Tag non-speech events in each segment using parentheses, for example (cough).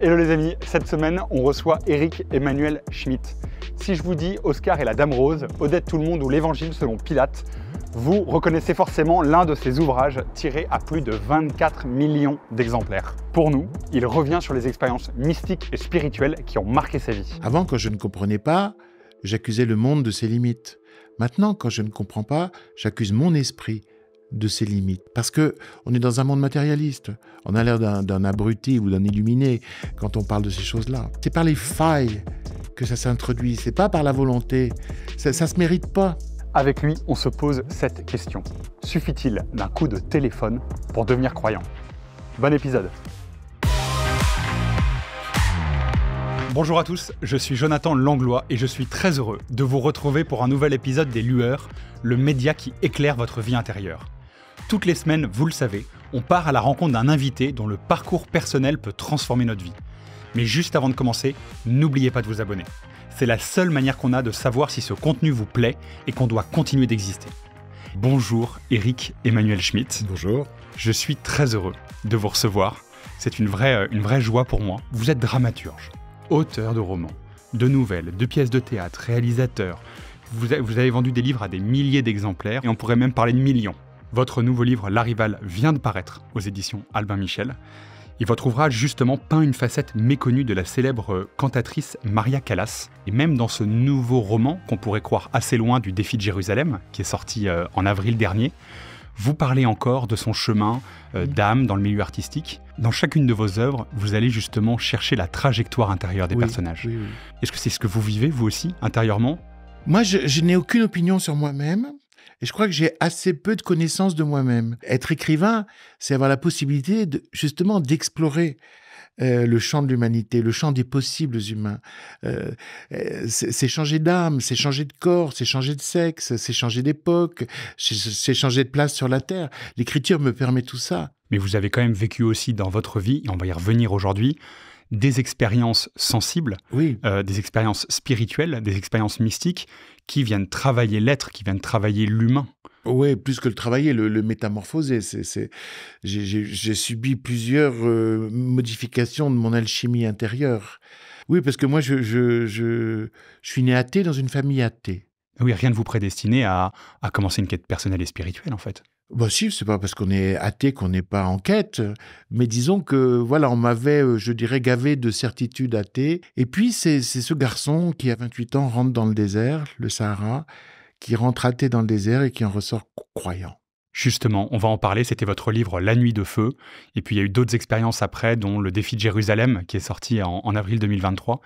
Hello les amis, cette semaine on reçoit Eric Emmanuel Schmitt. Si je vous dis Oscar et la Dame Rose, Odette tout le monde ou l'Évangile selon Pilate, vous reconnaissez forcément l'un de ses ouvrages tiré à plus de 24 millions d'exemplaires. Pour nous, il revient sur les expériences mystiques et spirituelles qui ont marqué sa vie. Avant, quand je ne comprenais pas, j'accusais le monde de ses limites. Maintenant, quand je ne comprends pas, j'accuse mon esprit de ses limites. Parce que on est dans un monde matérialiste. On a l'air d'un abruti ou d'un illuminé quand on parle de ces choses-là. C'est par les failles que ça s'introduit, c'est pas par la volonté. Ça, ça se mérite pas. Avec lui, on se pose cette question. Suffit-il d'un coup de téléphone pour devenir croyant Bon épisode Bonjour à tous, je suis Jonathan Langlois et je suis très heureux de vous retrouver pour un nouvel épisode des Lueurs, le média qui éclaire votre vie intérieure. Toutes les semaines, vous le savez, on part à la rencontre d'un invité dont le parcours personnel peut transformer notre vie. Mais juste avant de commencer, n'oubliez pas de vous abonner. C'est la seule manière qu'on a de savoir si ce contenu vous plaît et qu'on doit continuer d'exister. Bonjour Eric Emmanuel Schmitt. Bonjour. Je suis très heureux de vous recevoir. C'est une vraie, euh, une vraie joie pour moi. Vous êtes dramaturge, auteur de romans, de nouvelles, de pièces de théâtre, réalisateur. vous avez vendu des livres à des milliers d'exemplaires et on pourrait même parler de millions votre nouveau livre La vient de paraître aux éditions Albin Michel. Et votre ouvrage justement peint une facette méconnue de la célèbre euh, cantatrice Maria Callas. Et même dans ce nouveau roman, qu'on pourrait croire assez loin du défi de Jérusalem, qui est sorti euh, en avril dernier, vous parlez encore de son chemin euh, d'âme dans le milieu artistique. Dans chacune de vos œuvres, vous allez justement chercher la trajectoire intérieure des personnages. Est-ce que c'est ce que vous vivez, vous aussi, intérieurement Moi, je n'ai aucune opinion sur moi-même. Et je crois que j'ai assez peu de connaissances de moi-même. Être écrivain, c'est avoir la possibilité justement d'explorer euh, le champ de l'humanité, le champ des possibles humains. Euh, euh, c'est changer d'âme, c'est changer de corps, c'est changer de sexe, c'est changer d'époque, c'est changer de place sur la Terre. L'écriture me permet tout ça. Mais vous avez quand même vécu aussi dans votre vie, et on va y revenir aujourd'hui, des expériences sensibles, euh, des expériences spirituelles, des expériences mystiques qui viennent travailler l'être, qui viennent travailler l'humain. Oui, plus que le travailler, le, métamorphoser. C'est, J'ai, subi plusieurs euh, modifications de mon alchimie intérieure. Oui, parce que moi, je, suis né athée dans une famille athée. Oui, rien ne vous prédestinait à commencer une quête personnelle et spirituelle, en fait. Bah si, c'est pas parce qu'on est athée qu'on n'est pas en quête, mais disons que voilà, on m'avait, euh, je dirais, gavé de certitudes athées. Et puis c'est ce garçon qui, à 28 ans, rentre dans le désert, le Sahara, qui rentre athée dans le désert et qui en ressort croyant. Justement, on va en parler, c'était votre livre La Nuit de Feu, et puis il y a eu d'autres expériences après, dont le défi de Jérusalem, qui est sorti en, avril 2023.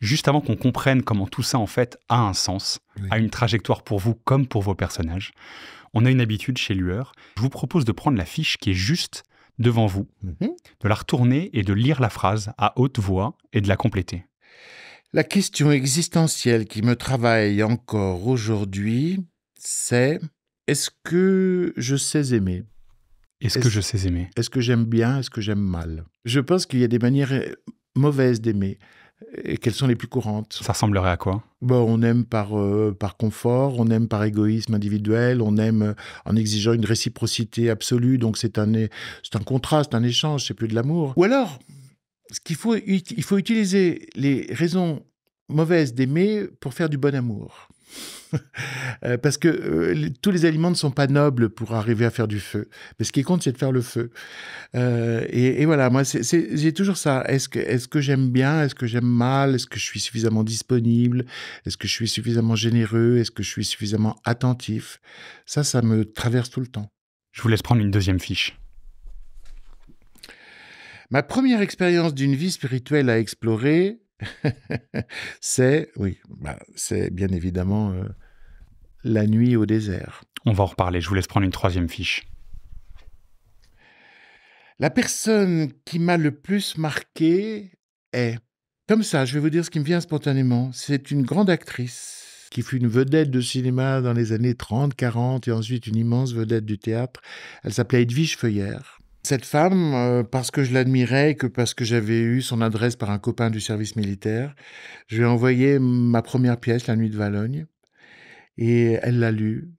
Juste avant qu'on comprenne comment tout ça, en fait, a un sens, a une trajectoire pour vous comme pour vos personnages, on a une habitude chez Lueur. Je vous propose de prendre la fiche qui est juste devant vous, mhm. de la retourner et de lire la phrase à haute voix et de la compléter. La question existentielle qui me travaille encore aujourd'hui, c'est est-ce que je sais aimer Est-ce que je sais aimer Est-ce que j'aime bien Est-ce que j'aime mal Je pense qu'il y a des manières euh, mauvaises d'aimer. Et quelles sont les plus courantes Ça ressemblerait à quoi bon, On aime par, euh, par confort, on aime par égoïsme individuel, on aime euh, en exigeant une réciprocité absolue, donc c'est un, un contraste, un échange, c'est plus de l'amour. Ou alors, ce qu'il faut, il faut utiliser les raisons mauvaises d'aimer pour faire du bon amour. (laughs) Euh, parce que euh, tous les aliments ne sont pas nobles pour arriver à faire du feu. Mais ce qui compte, c'est de faire le feu. Euh, et, voilà, moi, j'ai toujours ça. Est-ce que, est que j'aime bien Est-ce que j'aime mal Est-ce que je suis suffisamment disponible Est-ce que je suis suffisamment généreux Est-ce que je suis suffisamment attentif Ça, ça me traverse tout le temps. Je vous laisse prendre une deuxième fiche. Ma première expérience d'une vie spirituelle à explorer, (laughs) c'est, oui, bah, c'est bien évidemment la nuit au désert. On va en reparler, je vous laisse prendre une troisième fiche. La personne qui m'a le plus marqué est, comme ça, je vais vous dire ce qui me vient spontanément, c'est une grande actrice qui fut une vedette de cinéma dans les années 30-40 et ensuite une immense vedette du théâtre. Elle s'appelait Edwige Feuillère. Cette femme, euh, parce que je l'admirais et que parce que j'avais eu son adresse par un copain du service militaire, je lui ai envoyé ma première pièce, La Nuit de Valogne. Et elle l'a lu,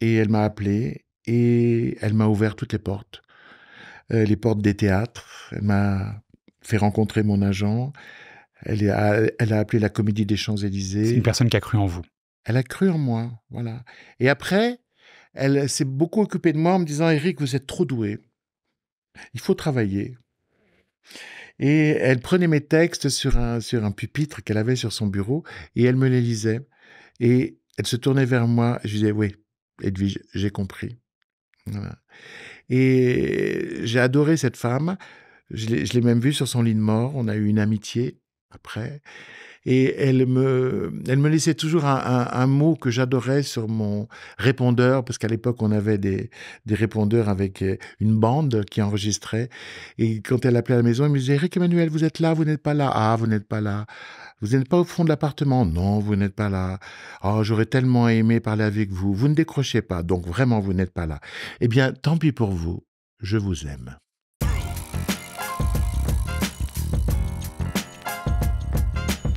et elle m'a appelé, et elle m'a ouvert toutes les portes, euh, les portes des théâtres. Elle m'a fait rencontrer mon agent. Elle, a appelé la Comédie des Champs-Élysées. C'est une personne qui a cru en vous. Elle a cru en moi, voilà. Et après, elle s'est beaucoup occupée de moi en me disant Eric, vous êtes trop doué. Il faut travailler. Et elle prenait mes textes sur un, sur un pupitre qu'elle avait sur son bureau et elle me les lisait. Et elle se tournait vers moi et je disais oui, Edwige, j'ai compris. Et j'ai adoré cette femme. Je l'ai même vue sur son lit de mort. On a eu une amitié après et elle me, elle me laissait toujours un, mot que j'adorais sur mon répondeur, parce qu'à l'époque, on avait des, des répondeurs avec euh, une bande qui enregistrait. Et quand elle appelait à la maison, elle me disait Eric Emmanuel, vous êtes là, vous n'êtes pas là. Ah, vous n'êtes pas là. Vous n'êtes pas au fond de l'appartement. Non, vous n'êtes pas là. Oh, j'aurais tellement aimé parler avec vous. Vous ne décrochez pas. Donc vraiment, vous n'êtes pas là. Eh bien, tant pis pour vous. Je vous aime.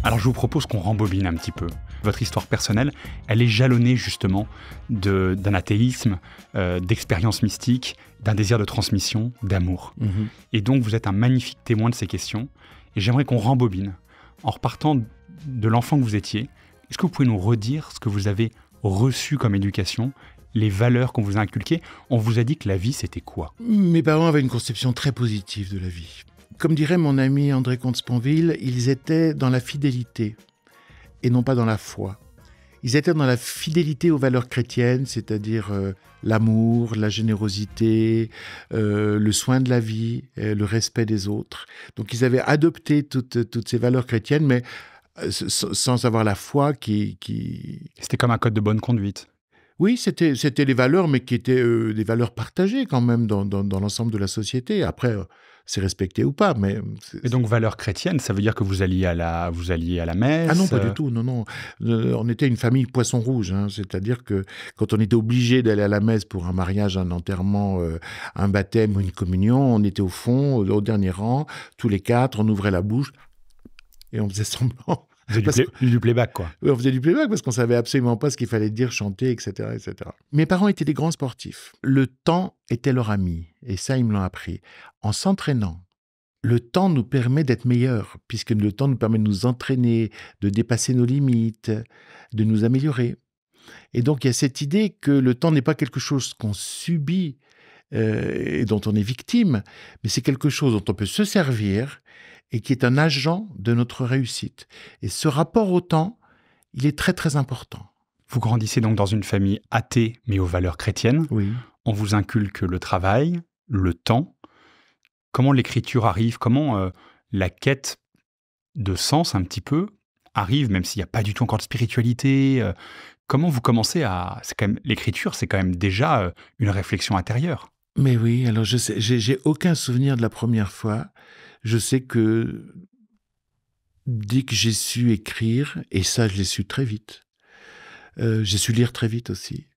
Alors je vous propose qu'on rembobine un petit peu. Votre histoire personnelle, elle est jalonnée justement d'un athéisme, euh, d'expérience mystique, d'un désir de transmission, d'amour. Mhm. Et donc vous êtes un magnifique témoin de ces questions. Et j'aimerais qu'on rembobine en repartant de l'enfant que vous étiez. Est-ce que vous pouvez nous redire ce que vous avez reçu comme éducation les valeurs qu'on vous a inculquées, on vous a dit que la vie, c'était quoi Mes parents avaient une conception très positive de la vie. Comme dirait mon ami André Comte-Sponville, ils étaient dans la fidélité et non pas dans la foi. Ils étaient dans la fidélité aux valeurs chrétiennes, c'est-à-dire euh, l'amour, la générosité, euh, le soin de la vie, euh, le respect des autres. Donc ils avaient adopté toutes, toutes ces valeurs chrétiennes, mais sans avoir la foi qui... C'était comme un code de bonne conduite. Oui, c'était les valeurs, mais qui étaient des valeurs partagées quand même dans l'ensemble de la société. Après, c'est respecté ou pas. Mais et donc valeur chrétienne, ça veut dire que vous alliez à la, vous alliez à la messe Ah non, pas euh du tout. Non, non. Euh, on était une famille poisson rouge, hein. c'est-à-dire que quand on était obligé d'aller à la messe pour un mariage, un enterrement, euh, un baptême ou une communion, on était au fond, au dernier rang, tous les quatre, on ouvrait la bouche et on faisait (laughs) semblant du, du, playback, quoi. Oui, On faisait du playback parce qu'on ne savait absolument pas ce qu'il fallait dire, chanter, etc., etc. Mes parents étaient des grands sportifs. Le temps était leur ami, et ça, ils me l'ont appris. En s'entraînant, le temps nous permet d'être meilleurs, puisque le temps nous permet de nous entraîner, de dépasser nos limites, de nous améliorer. Et donc, il y a cette idée que le temps n'est pas quelque chose qu'on subit, euh, et dont on est victime, mais c'est quelque chose dont on peut se servir et qui est un agent de notre réussite. Et ce rapport au temps, il est très très important. Vous grandissez donc dans une famille athée mais aux valeurs chrétiennes. On vous inculque le travail, le temps. Comment l'écriture arrive Comment euh, la quête de sens un petit peu arrive, même s'il n'y a pas du tout encore de spiritualité euh? Comment vous commencez à... C'est quand même l'écriture, c'est quand même déjà euh, une réflexion intérieure. Mais oui, alors je sais, j'ai aucun souvenir de la première fois je sais que dès que j'ai su écrire, et ça je l'ai su très vite, euh, j'ai su lire très vite aussi,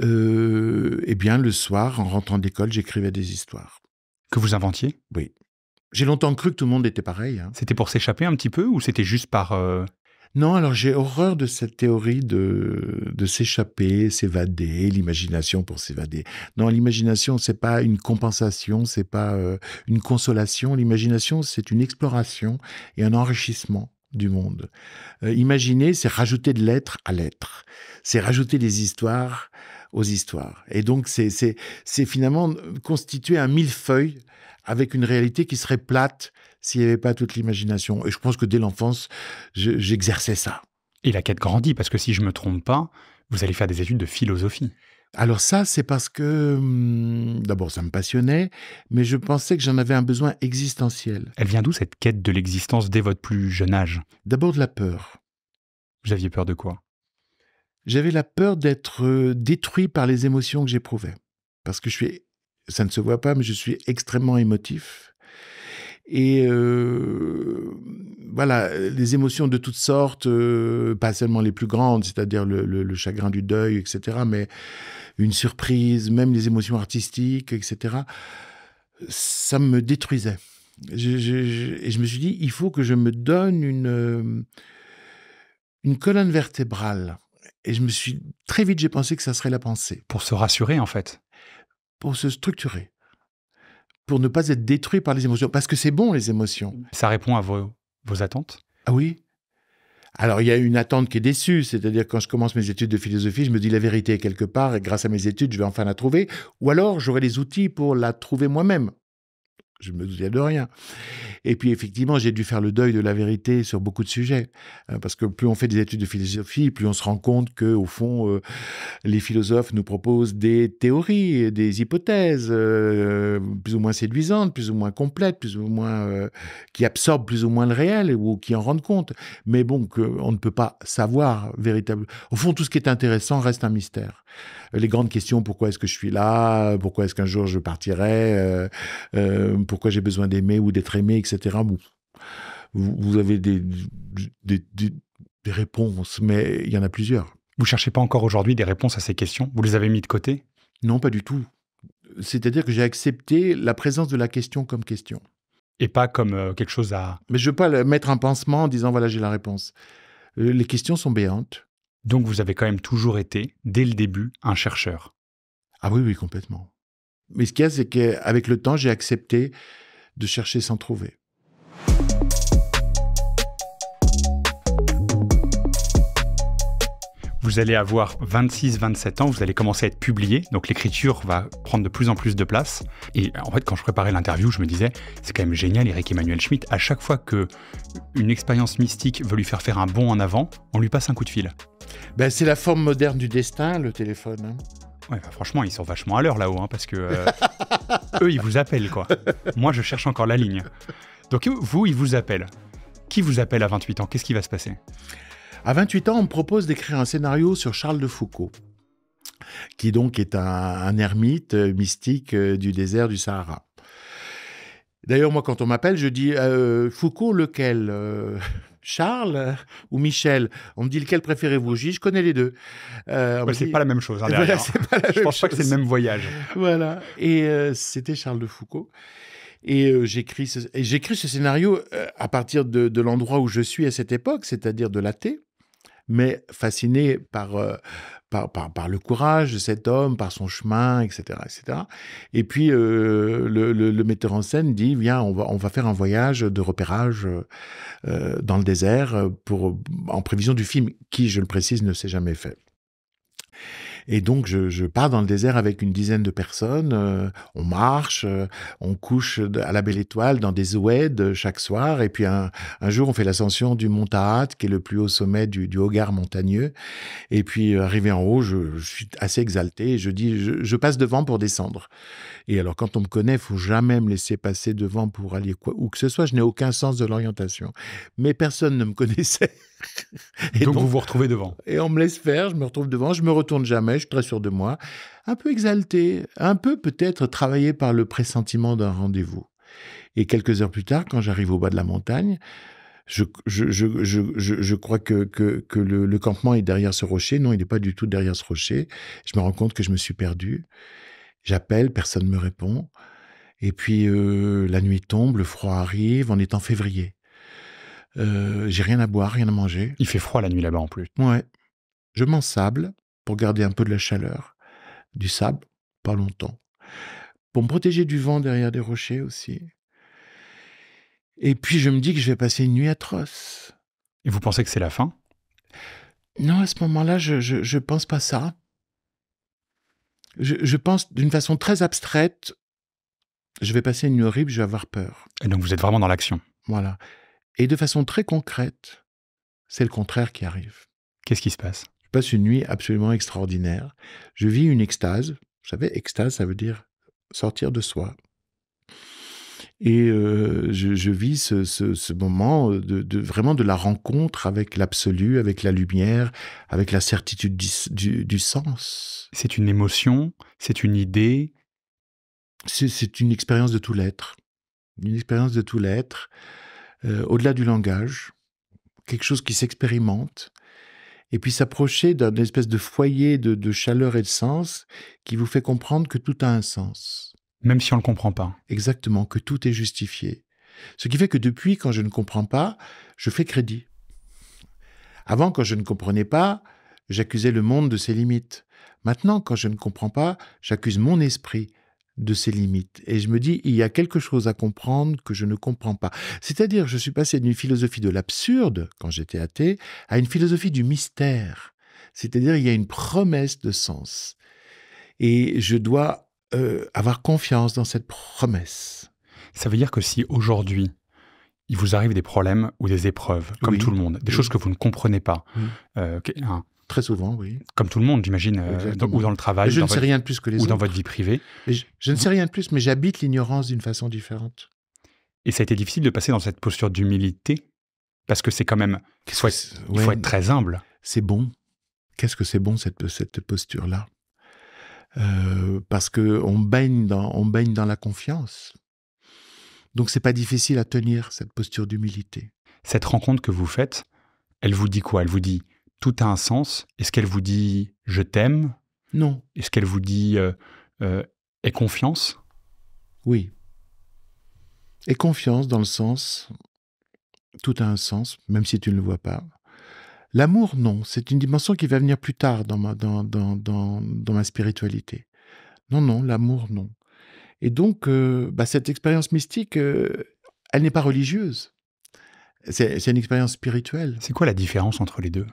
euh, eh bien le soir, en rentrant d'école, j'écrivais des histoires. Que vous inventiez Oui. J'ai longtemps cru que tout le monde était pareil. Hein. C'était pour s'échapper un petit peu ou c'était juste par euh, non, alors j'ai horreur de cette théorie de, s'échapper, s'évader, l'imagination pour s'évader. Non, l'imagination, c'est pas une compensation, c'est pas euh, une consolation. L'imagination, c'est une exploration et un enrichissement du monde. Euh, imaginer, c'est rajouter de l'être à l'être. C'est rajouter des histoires aux histoires. Et donc, c'est finalement constituer un millefeuille avec une réalité qui serait plate, s'il n'y avait pas toute l'imagination. Et je pense que dès l'enfance, j'exerçais ça. Et la quête grandit, parce que si je ne me trompe pas, vous allez faire des études de philosophie. Alors ça, c'est parce que, hum, d'abord, ça me passionnait, mais je pensais que j'en avais un besoin existentiel. Elle vient d'où cette quête de l'existence dès votre plus jeune âge D'abord de la peur. Vous aviez peur de quoi J'avais la peur d'être euh, détruit par les émotions que j'éprouvais. Parce que je suis, ça ne se voit pas, mais je suis extrêmement émotif. Et euh, voilà, les émotions de toutes sortes, euh, pas seulement les plus grandes, c'est-à-dire le, chagrin du deuil, etc., mais une surprise, même les émotions artistiques, etc., ça me détruisait. et je me suis dit, il faut que je me donne une, euh, une colonne vertébrale. Et je me suis très vite, j'ai pensé que ça serait la pensée. Pour se rassurer, en fait. Pour se structurer pour ne pas être détruit par les émotions. Parce que c'est bon, les émotions. Ça répond à vos, attentes Ah oui. Alors, il y a une attente qui est déçue, c'est-à-dire quand je commence mes études de philosophie, je me dis la vérité est quelque part et grâce à mes études, je vais enfin la trouver. Ou alors, j'aurai les outils pour la trouver moi-même je me souviens de rien. Et puis effectivement, j'ai dû faire le deuil de la vérité sur beaucoup de sujets, hein, parce que plus on fait des études de philosophie, plus on se rend compte que au fond, euh, les philosophes nous proposent des théories, des hypothèses, euh, plus ou moins séduisantes, plus ou moins complètes, plus ou moins euh, qui absorbent plus ou moins le réel ou qui en rendent compte. Mais bon, on ne peut pas savoir véritablement. Au fond, tout ce qui est intéressant reste un mystère les grandes questions, pourquoi est-ce que je suis là, pourquoi est-ce qu'un jour je partirai, euh, euh, pourquoi j'ai besoin d'aimer ou d'être aimé, etc. Vous, avez des, des, réponses, mais il y en a plusieurs. Vous cherchez pas encore aujourd'hui des réponses à ces questions Vous les avez mis de côté Non, pas du tout. C'est-à-dire que j'ai accepté la présence de la question comme question. Et pas comme euh, quelque chose à... Mais je ne veux pas mettre un pansement en disant, voilà, j'ai la réponse. les questions sont béantes. Donc vous avez quand même toujours été, dès le début, un chercheur. Ah oui, oui, complètement. Mais ce qu'il y a, c'est qu'avec le temps, j'ai accepté de chercher sans trouver. Vous allez avoir 26-27 ans, vous allez commencer à être publié, donc l'écriture va prendre de plus en plus de place. Et en fait, quand je préparais l'interview, je me disais, c'est quand même génial, Eric Emmanuel Schmitt, à chaque fois que une expérience mystique veut lui faire faire un bond en avant, on lui passe un coup de fil. Ben, c'est la forme moderne du destin, le téléphone. Hein. Ouais, ben, franchement, ils sont vachement à l'heure là-haut, hein, parce que euh, (laughs) eux, ils vous appellent, quoi. Moi, je cherche encore la ligne. Donc, vous, ils vous appellent. Qui vous appelle à 28 ans Qu'est-ce qui va se passer à 28 ans, on me propose d'écrire un scénario sur Charles de Foucault, qui donc est un, ermite euh, mystique euh, du désert du Sahara. D'ailleurs, moi, quand on m'appelle, je dis euh, Foucault, lequel (laughs) Charles ou Michel On me dit lequel préférez-vous Je je connais les deux. Euh, c'est pas la même chose. Hein, (laughs) hein. je même pense pas que c'est le même voyage. Voilà. Et c'était Charles de Foucault. Et j'écris ce... ce, scénario à partir de, de l'endroit où je suis à cette époque, c'est-à-dire de l'athée mais fasciné euh, par, par, par, le courage de cet homme, par son chemin, etc. etc. Et puis, euh, le, metteur en scène dit, viens, on va, on va faire un voyage de repérage euh, dans le désert pour, en prévision du film, qui, je le précise, ne s'est jamais fait. Et donc, je, pars dans le désert avec une dizaine de personnes. Euh, on marche, euh, on couche à la Belle Étoile dans des ouèdes euh, chaque soir. Et puis, un, jour, on fait l'ascension du Mont Tahat, qui est le plus haut sommet du, du Hogar montagneux. Et puis, arrivé en haut, je, suis assez exalté. je dis, je, passe devant pour descendre. Et alors, quand on me connaît, faut jamais me laisser passer devant pour aller où que ce soit. Je n'ai aucun sens de l'orientation. Mais personne ne me (laughs) connaissait et donc, vous vous retrouvez devant. Et on me laisse faire, je me retrouve devant, je me retourne jamais, je suis très sûr de moi, un peu exalté, un peu peut-être travaillé par le pressentiment d'un rendez-vous. Et quelques heures plus tard, quand j'arrive au bas de la montagne, je, je, crois que, que, le, campement est derrière ce rocher. Non, il n'est pas du tout derrière ce rocher. Je me rends compte que je me suis perdu. J'appelle, personne ne me répond. Et puis euh, la nuit tombe, le froid arrive, on est en février. Euh, j'ai rien à boire, rien à manger. Il fait froid la nuit là-bas en plus. Ouais. Je m'en sable pour garder un peu de la chaleur. Du sable, pas longtemps. Pour me protéger du vent derrière des rochers aussi. Et puis je me dis que je vais passer une nuit atroce. Et vous pensez que c'est la fin Non, à ce moment-là, je ne pense pas ça. Je, je pense d'une façon très abstraite, je vais passer une nuit horrible, je vais avoir peur. Et donc vous êtes vraiment dans l'action. Voilà. Et de façon très concrète, c'est le contraire qui arrive. Qu'est-ce qui se passe Je passe une nuit absolument extraordinaire. Je vis une extase. Vous savez, extase, ça veut dire sortir de soi. Et euh, je, vis ce, moment de, vraiment de la rencontre avec l'absolu, avec la lumière, avec la certitude du sens. C'est une émotion, c'est une idée. C'est une expérience de tout l'être. Une expérience de tout l'être. Euh, au-delà du langage, quelque chose qui s'expérimente, et puis s'approcher d'une espèce de foyer de, de, chaleur et de sens qui vous fait comprendre que tout a un sens. Même si on ne le comprend pas. Exactement, que tout est justifié. Ce qui fait que depuis, quand je ne comprends pas, je fais crédit. Avant, quand je ne comprenais pas, j'accusais le monde de ses limites. Maintenant, quand je ne comprends pas, j'accuse mon esprit de ses limites. Et je me dis, il y a quelque chose à comprendre que je ne comprends pas. C'est-à-dire, je suis passé d'une philosophie de l'absurde, quand j'étais athée, à une philosophie du mystère. C'est-à-dire, il y a une promesse de sens. Et je dois euh, avoir confiance dans cette promesse. Ça veut dire que si aujourd'hui, il vous arrive des problèmes ou des épreuves, comme tout le monde, des choses que vous ne comprenez pas, euh, Très souvent, oui. Comme tout le monde, j'imagine, euh, ou dans le travail. je sais rien de plus que les ou dans votre vie privée. Je, ne sais rien de plus, mais j'habite l'ignorance d'une façon différente. Et ça a été difficile de passer dans cette posture d'humilité, parce que c'est quand même. qu'il faut, être, très humble. C'est bon. Qu'est-ce que c'est bon, cette, cette posture-là euh, Parce qu'on baigne, dans, on baigne dans la confiance. Donc, c'est pas difficile à tenir, cette posture d'humilité. Cette rencontre que vous faites, elle vous dit quoi Elle vous dit tout a un sens. Est-ce qu'elle vous dit je t'aime Non. Est-ce qu'elle vous dit euh, euh aie confiance Oui. Et confiance dans le sens, tout a un sens, même si tu ne le vois pas. L'amour, non, c'est une dimension qui va venir plus tard dans ma, dans, dans, dans, dans ma spiritualité. Non, non, l'amour, non. Et donc, euh, bah, cette expérience mystique, euh, elle n'est pas religieuse. C'est une expérience spirituelle. C'est quoi la différence entre les deux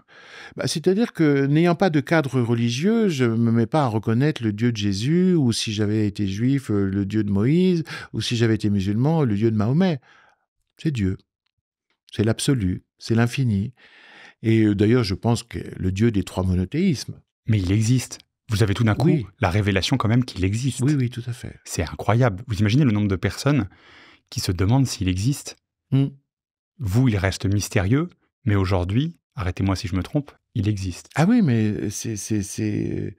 bah, C'est-à-dire que n'ayant pas de cadre religieux, je ne me mets pas à reconnaître le Dieu de Jésus, ou si j'avais été juif, euh, le Dieu de Moïse, ou si j'avais été musulman, le Dieu de Mahomet. C'est Dieu. C'est l'absolu. C'est l'infini. Et euh, d'ailleurs, je pense que le Dieu des trois monothéismes. Mais il existe. Vous avez tout d'un coup la révélation quand même qu'il existe. Oui, oui, tout à fait. C'est incroyable. Vous imaginez le nombre de personnes qui se demandent s'il existe. Mmh. Vous, il reste mystérieux, mais aujourd'hui, arrêtez-moi si je me trompe, il existe. Ah oui, mais c'est...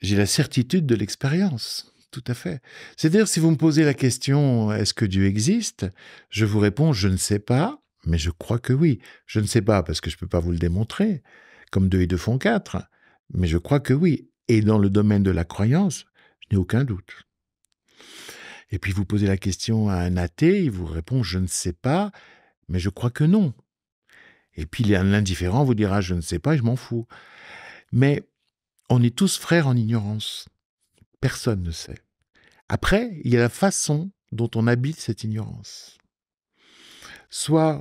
J'ai la certitude de l'expérience tout à fait. C'est-à-dire, si vous me posez la question est-ce que Dieu existe Je vous réponds je ne sais pas, mais je crois que oui. Je ne sais pas parce que je ne peux pas vous le démontrer, comme deux et deux font quatre, mais je crois que oui. Et dans le domaine de la croyance, je n'ai aucun doute. Et puis vous posez la question à un athée, il vous répond je ne sais pas, mais je crois que non. Et puis l'indifférent vous dira je ne sais pas, je m'en fous. Mais on est tous frères en ignorance. Personne ne sait. Après, il y a la façon dont on habite cette ignorance. Soit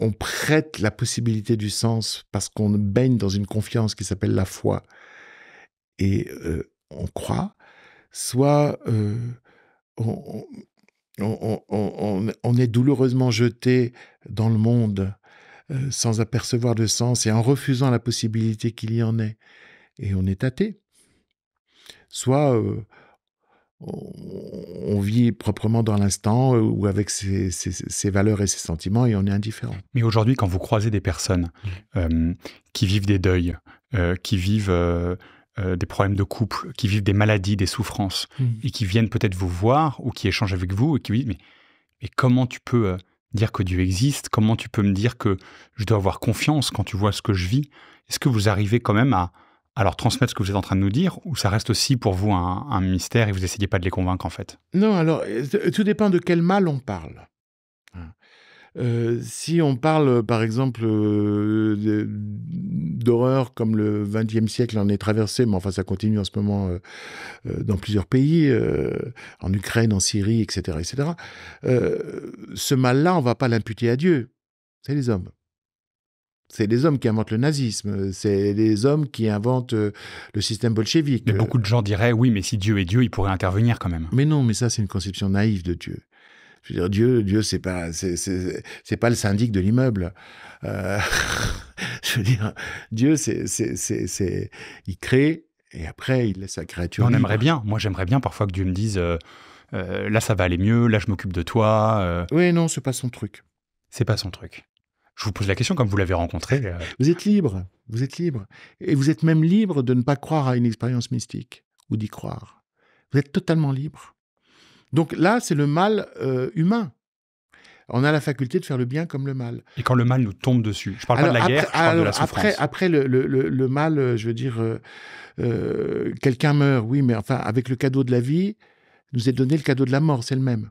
on prête la possibilité du sens parce qu'on baigne dans une confiance qui s'appelle la foi et euh, on croit, soit euh, on, on, est douloureusement jeté dans le monde euh, sans apercevoir de sens et en refusant la possibilité qu'il y en ait. Et on est athée. Soit euh, on vit proprement dans l'instant euh, ou avec ses, valeurs et ses sentiments et on est indifférent. Mais aujourd'hui, quand vous croisez des personnes mmh. qui vivent des deuils, qui vivent euh, des problèmes de couple, qui vivent des maladies, des souffrances, hmm. et qui viennent peut-être vous voir ou qui échangent avec vous et qui disent Mais, mais comment tu peux euh, dire que Dieu existe Comment tu peux me dire que je dois avoir confiance quand tu vois ce que je vis Est-ce que vous arrivez quand même à, à, leur transmettre ce que vous êtes en train de nous dire Ou ça reste aussi pour vous un, mystère et vous essayez pas de les convaincre en fait Non, alors euh, tout dépend de quel mal on parle. Hein. Euh, si on parle, par exemple, euh, d'horreurs comme le XXe siècle en est traversé, mais enfin ça continue en ce moment euh, dans plusieurs pays, en Ukraine, en Syrie, etc., etc. ce mal-là, on ne va pas l'imputer à Dieu. C'est les hommes. C'est les hommes qui inventent le nazisme, c'est les hommes qui inventent le système bolchevique. Mais beaucoup de gens diraient oui, mais si Dieu est Dieu, il pourrait intervenir quand même. Mais non, mais ça c'est une conception naïve de Dieu. Je veux dire, Dieu, Dieu, c'est pas, c'est pas le syndic de l'immeuble. Euh, (laughs) je veux dire, Dieu, c'est, c'est, il crée et après il laisse sa créature. On aimerait bien. Moi, j'aimerais bien parfois que Dieu me dise, euh, euh, là, ça va aller mieux. Là, je m'occupe de toi. Oui, non, c'est pas son truc. C'est pas son truc. Je vous pose la question comme vous l'avez rencontré. Vous êtes libre. Vous êtes libre. Et vous êtes même libre de ne pas croire à une expérience mystique ou d'y croire. Vous êtes totalement libre. Donc là, c'est le mal euh, humain. On a la faculté de faire le bien comme le mal. Et quand le mal nous tombe dessus, je parle pas de la guerre, je parle de la souffrance. Après, le, le, mal, euh, je veux dire, euh, quelqu'un meurt, oui, mais enfin, avec le cadeau de la vie, nous est donné le cadeau de la mort, c'est le même.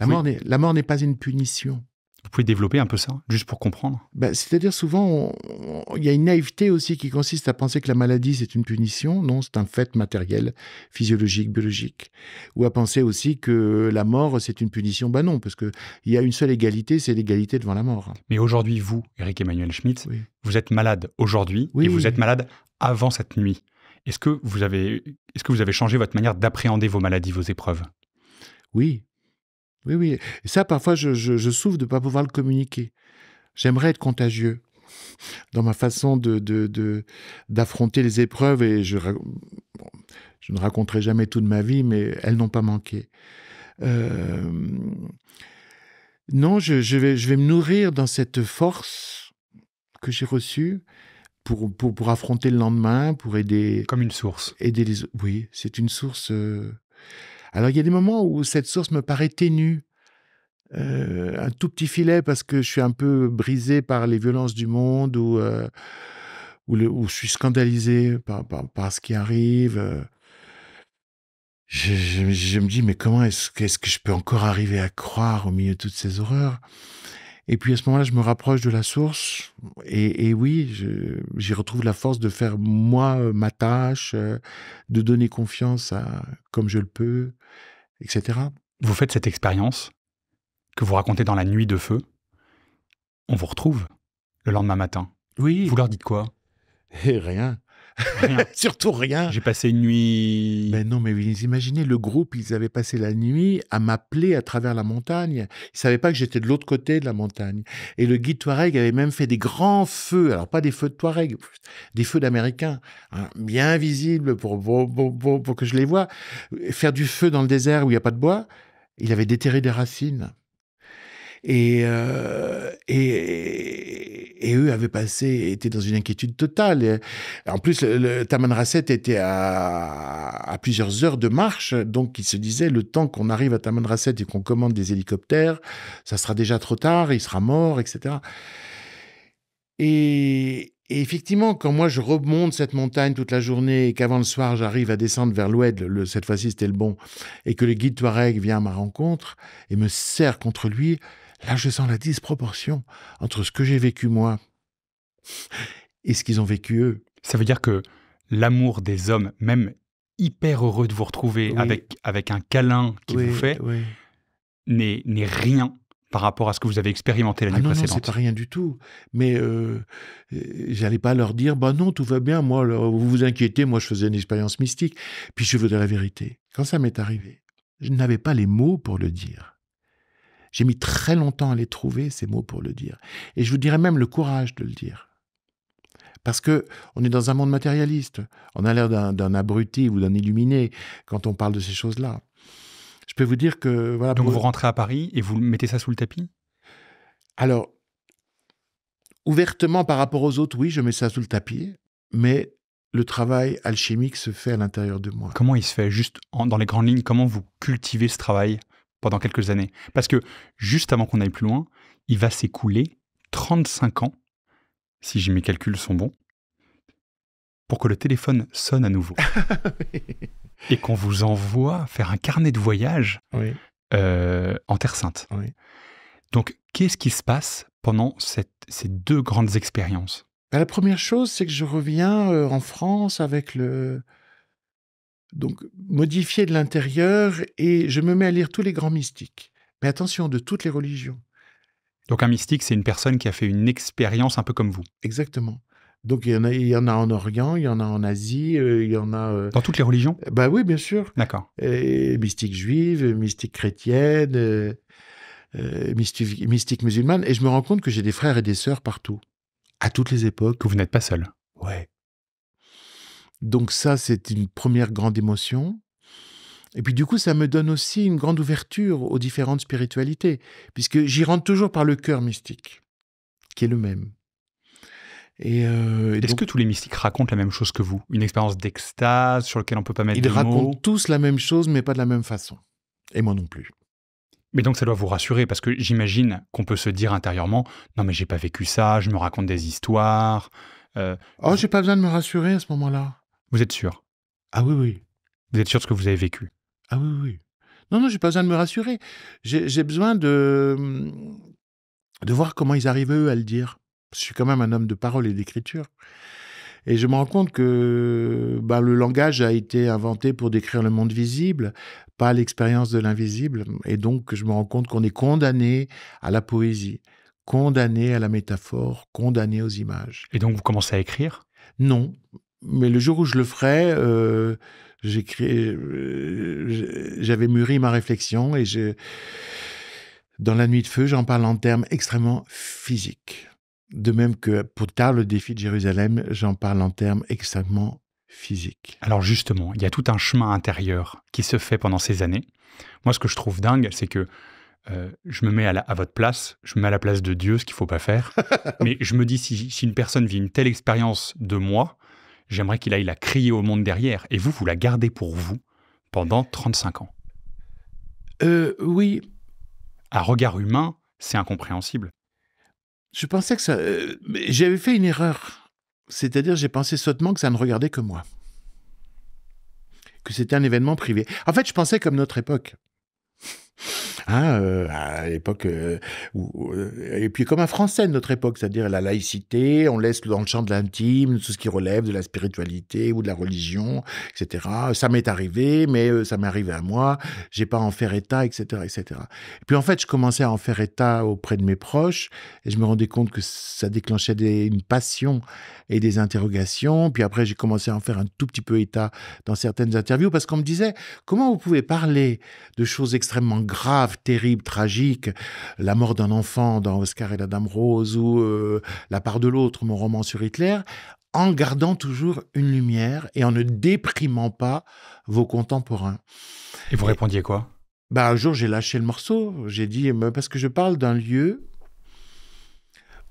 La mort n'est pas une punition. Vous pouvez développer un peu ça, juste pour comprendre bah, C'est-à-dire souvent, il y a une naïveté aussi qui consiste à penser que la maladie, c'est une punition. Non, c'est un fait matériel, physiologique, biologique. Ou à penser aussi que la mort, c'est une punition. Ben non, parce qu'il y a une seule égalité, c'est l'égalité devant la mort. Mais aujourd'hui, vous, Eric-Emmanuel Schmitt, vous êtes malade aujourd'hui oui, et vous êtes malade avant cette nuit. Est-ce que, vous avez, est-ce que vous avez changé votre manière d'appréhender vos maladies, vos épreuves Oui, oui, oui. Et ça, parfois, je, souffre de ne pas pouvoir le communiquer. J'aimerais être contagieux dans ma façon de, d'affronter les épreuves. Et je, ne raconterai jamais toute ma vie, mais elles n'ont pas manqué. Euh, non, je, vais, me nourrir dans cette force que j'ai reçue. Pour, affronter le lendemain, pour aider. Comme une source. Aider les. Oui, c'est une source. Euh, alors il y a des moments où cette source me paraît ténue, euh, un tout petit filet parce que je suis un peu brisé par les violences du monde ou, euh, je suis scandalisé par, ce qui arrive. Euh. Je, me dis, mais comment est-ce, que je peux encore arriver à croire au milieu de toutes ces horreurs et puis à ce moment-là, je me rapproche de la source et, oui, j'y retrouve la force de faire moi ma tâche, euh, de donner confiance à comme je le peux, etc. Vous faites cette expérience que vous racontez dans la nuit de feu. On vous retrouve le lendemain matin. Oui. Vous leur dites quoi eh, Rien. (laughs) Surtout rien. J'ai passé une nuit. Mais ben non, mais vous imaginez, le groupe, ils avaient passé la nuit à m'appeler à travers la montagne. Ils ne savaient pas que j'étais de l'autre côté de la montagne. Et le guide Touareg avait même fait des grands feux. Alors, pas des feux de Touareg, des feux d'Américains. Hein, bien visibles pour, pour, pour, que je les vois. Faire du feu dans le désert où il n'y a pas de bois. Il avait déterré des racines. Euh, et, et, eux avaient passé, étaient dans une inquiétude totale. En plus, le, Taman Rasset était à, plusieurs heures de marche, donc ils se disaient le temps qu'on arrive à Taman Rasset et qu'on commande des hélicoptères, ça sera déjà trop tard, il sera mort, etc. Et, effectivement, quand moi je remonte cette montagne toute la journée et qu'avant le soir j'arrive à descendre vers l'Oued, cette fois-ci c'était le bon, et que le guide Touareg vient à ma rencontre et me serre contre lui, Là, je sens la disproportion entre ce que j'ai vécu moi et ce qu'ils ont vécu eux. Ça veut dire que l'amour des hommes, même hyper heureux de vous retrouver avec, avec un câlin qui vous fait, n'est rien par rapport à ce que vous avez expérimenté la ah nuit précédente. Non, c'est pas rien du tout. Mais euh, euh, j'allais pas leur dire, bah non, tout va bien, moi, vous vous inquiétez, moi je faisais une expérience mystique. Puis je veux de la vérité. Quand ça m'est arrivé, je n'avais pas les mots pour le dire. J'ai mis très longtemps à les trouver, ces mots, pour le dire. Et je vous dirais même le courage de le dire. Parce que on est dans un monde matérialiste. On a l'air d'un abruti ou d'un illuminé quand on parle de ces choses-là. Je peux vous dire que... Voilà, Donc vous rentrez à Paris et vous mettez ça sous le tapis Alors, ouvertement par rapport aux autres, oui, je mets ça sous le tapis. Mais le travail alchimique se fait à l'intérieur de moi. Comment il se fait Juste dans les grandes lignes, comment vous cultivez ce travail pendant quelques années. Parce que juste avant qu'on aille plus loin, il va s'écouler 35 ans, si mes calculs sont bons, pour que le téléphone sonne à nouveau. (laughs) et qu'on vous envoie faire un carnet de voyage euh, en Terre Sainte. Donc, qu'est-ce qui se passe pendant ces deux grandes expériences bah, La première chose, c'est que je reviens euh, en France avec le, donc, modifier de l'intérieur, et je me mets à lire tous les grands mystiques. Mais attention, de toutes les religions. Donc, un mystique, c'est une personne qui a fait une expérience un peu comme vous. Exactement. Donc, il y, en a, il y en a en Orient, il y en a en Asie, euh, il y en a. Euh, Dans toutes les religions Bah oui, bien sûr. D'accord. mystique juive, mystique chrétienne, euh, mystique, musulmane. Et je me rends compte que j'ai des frères et des sœurs partout, à toutes les époques. Que vous n'êtes pas seul. Ouais. Donc ça, c'est une première grande émotion. Et puis du coup, ça me donne aussi une grande ouverture aux différentes spiritualités, puisque j'y rentre toujours par le cœur mystique, qui est le même. Et, euh, Est-ce que tous les mystiques racontent la même chose que vous Une expérience d'extase sur laquelle on ne peut pas mettre Ils racontent tous la même chose, mais pas de la même façon. Et moi non plus. Mais donc ça doit vous rassurer, parce que j'imagine qu'on peut se dire intérieurement « Non mais j'ai pas vécu ça, je me raconte des histoires. Euh, oh, j'ai pas besoin de me rassurer à ce moment-là. Vous êtes sûr Ah oui, oui. Vous êtes sûr de ce que vous avez vécu Ah oui, oui. Non, non, j'ai pas besoin de me rassurer. J'ai besoin de, hum, de voir comment ils arrivent, eux, à le dire. Je suis quand même un homme de parole et d'écriture. Et je me rends compte que bah, le langage a été inventé pour décrire le monde visible, pas l'expérience de l'invisible. Et donc, je me rends compte qu'on est condamné à la poésie, condamné à la métaphore, condamné aux images. Et donc, vous commencez à écrire Non, mais le jour où je le ferai, euh, euh j'avais mûri ma réflexion et je, dans la nuit de feu, j'en parle en termes extrêmement physiques. De même que pour tard le défi de Jérusalem, j'en parle en termes extrêmement physiques. Alors justement, il y a tout un chemin intérieur qui se fait pendant ces années. Moi, ce que je trouve dingue, c'est que euh, je me mets à, votre place, je me mets à la place de Dieu, ce qu'il ne faut pas faire. (laughs) Mais je me dis, si une personne vit une telle expérience de moi, j'aimerais qu'il aille la crier au monde derrière, et vous, vous la gardez pour vous pendant 35 ans. Euh, oui. À regard humain, c'est incompréhensible. Je pensais que ça... Euh, j'avais fait une erreur. C'est-à-dire, j'ai pensé sottement que ça ne regardait que moi. Que c'était un événement privé. En fait, je pensais comme notre époque. Hein, euh, à l'époque. Euh, euh, et puis comme un Français de notre époque, c'est-à-dire la laïcité, on laisse dans le champ de l'intime tout ce qui relève de la spiritualité ou de la religion, etc. Ça m'est arrivé, mais ça m'est arrivé à moi. J'ai pas à en faire état, etc., etc. Et puis en fait, je commençais à en faire état auprès de mes proches et je me rendais compte que ça déclenchait des, une passion et des interrogations. Puis après, j'ai commencé à en faire un tout petit peu état dans certaines interviews parce qu'on me disait comment vous pouvez parler de choses extrêmement graves terrible, tragique, la mort d'un enfant dans Oscar et la Dame Rose ou euh, La part de l'autre, mon roman sur Hitler, en gardant toujours une lumière et en ne déprimant pas vos contemporains. Et vous répondiez quoi Bah Un jour, j'ai lâché le morceau. J'ai dit, parce que je parle d'un lieu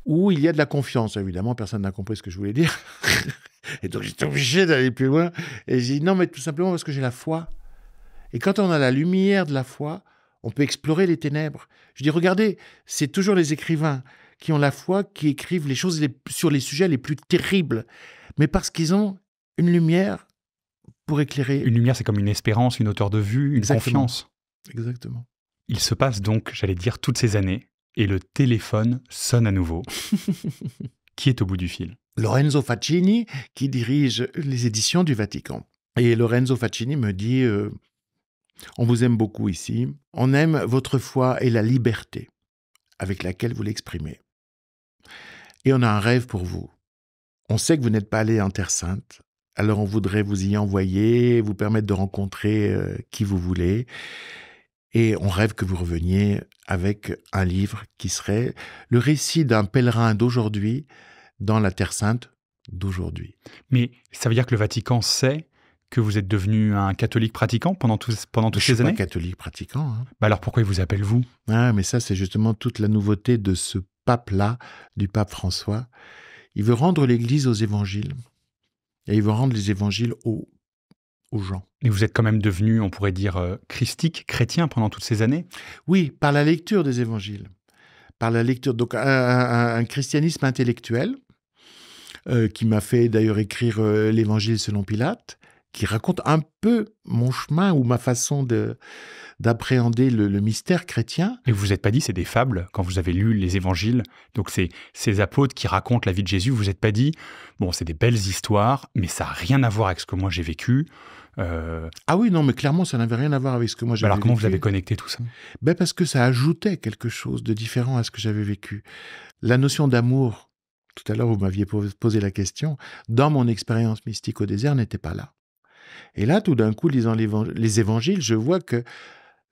où il y a de la confiance. Évidemment, personne n'a compris ce que je voulais dire. (laughs) et donc, j'étais obligé d'aller plus loin. Et j'ai dit, non, mais tout simplement parce que j'ai la foi. Et quand on a la lumière de la foi, on peut explorer les ténèbres. Je dis, regardez, c'est toujours les écrivains qui ont la foi, qui écrivent les choses sur les sujets les plus terribles, mais parce qu'ils ont une lumière pour éclairer. Une lumière, c'est comme une espérance, une hauteur de vue, une confiance. Exactement. Il se passe donc, j'allais dire, toutes ces années, et le téléphone sonne à nouveau. (laughs) qui est au bout du fil Lorenzo Faccini, qui dirige les éditions du Vatican. Et Lorenzo Faccini me dit, euh, on vous aime beaucoup ici. On aime votre foi et la liberté avec laquelle vous l'exprimez. Et on a un rêve pour vous. On sait que vous n'êtes pas allé en Terre Sainte, alors on voudrait vous y envoyer, vous permettre de rencontrer euh, qui vous voulez. Et on rêve que vous reveniez avec un livre qui serait le récit d'un pèlerin d'aujourd'hui dans la Terre Sainte d'aujourd'hui. Mais ça veut dire que le Vatican sait que vous êtes devenu un catholique pratiquant pendant, toutes pendant toutes Je ces suis années catholique pratiquant. Hein. Bah alors pourquoi il vous appelle vous ah, Mais ça, c'est justement toute la nouveauté de ce pape-là, du pape François. Il veut rendre l'Église aux évangiles. Et il veut rendre les évangiles aux, aux gens. Et vous êtes quand même devenu, on pourrait dire, euh, christique, chrétien pendant toutes ces années Oui, par la lecture des évangiles. Par la lecture. Donc, un, christianisme intellectuel, euh, qui m'a fait d'ailleurs écrire euh, l'Évangile selon Pilate, qui raconte un peu mon chemin ou ma façon de d'appréhender le, mystère chrétien. Et vous n'êtes pas dit c'est des fables quand vous avez lu les évangiles. Donc c'est ces apôtres qui racontent la vie de Jésus. Vous n'êtes pas dit bon c'est des belles histoires, mais ça a rien à voir avec ce que moi j'ai vécu. Euh. Ah oui non mais clairement ça n'avait rien à voir avec ce que moi j'avais. Alors comment vous avez connecté tout ça Ben parce que ça ajoutait quelque chose de différent à ce que j'avais vécu. La notion d'amour tout à l'heure, vous m'aviez posé la question, dans mon expérience mystique au désert, n'était pas là. Et là, tout d'un coup, lisant les évangiles, je vois que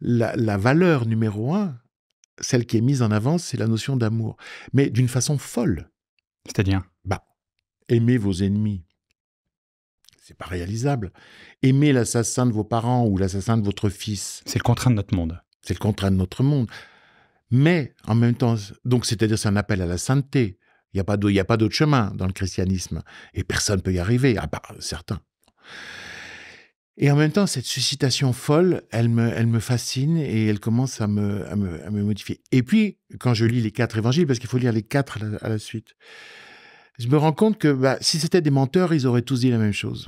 la, valeur numéro un, celle qui est mise en avant, c'est la notion d'amour. Mais d'une façon folle. C'est-à-dire Bah, aimez vos ennemis. C'est pas réalisable. Aimer l'assassin de vos parents ou l'assassin de votre fils. C'est le contraint de notre monde. C'est le contraint de notre monde. Mais en même temps, donc c'est-à-dire c'est un appel à la sainteté. Il n'y a pas d'autre chemin dans le christianisme. Et personne ne peut y arriver, à part certains. Et en même temps, cette suscitation folle, elle me, elle me fascine et elle commence à me, modifier. Et puis, quand je lis les quatre évangiles, parce qu'il faut lire les quatre à la, suite, je me rends compte que bah, si c'était des menteurs, ils auraient tous dit la même chose.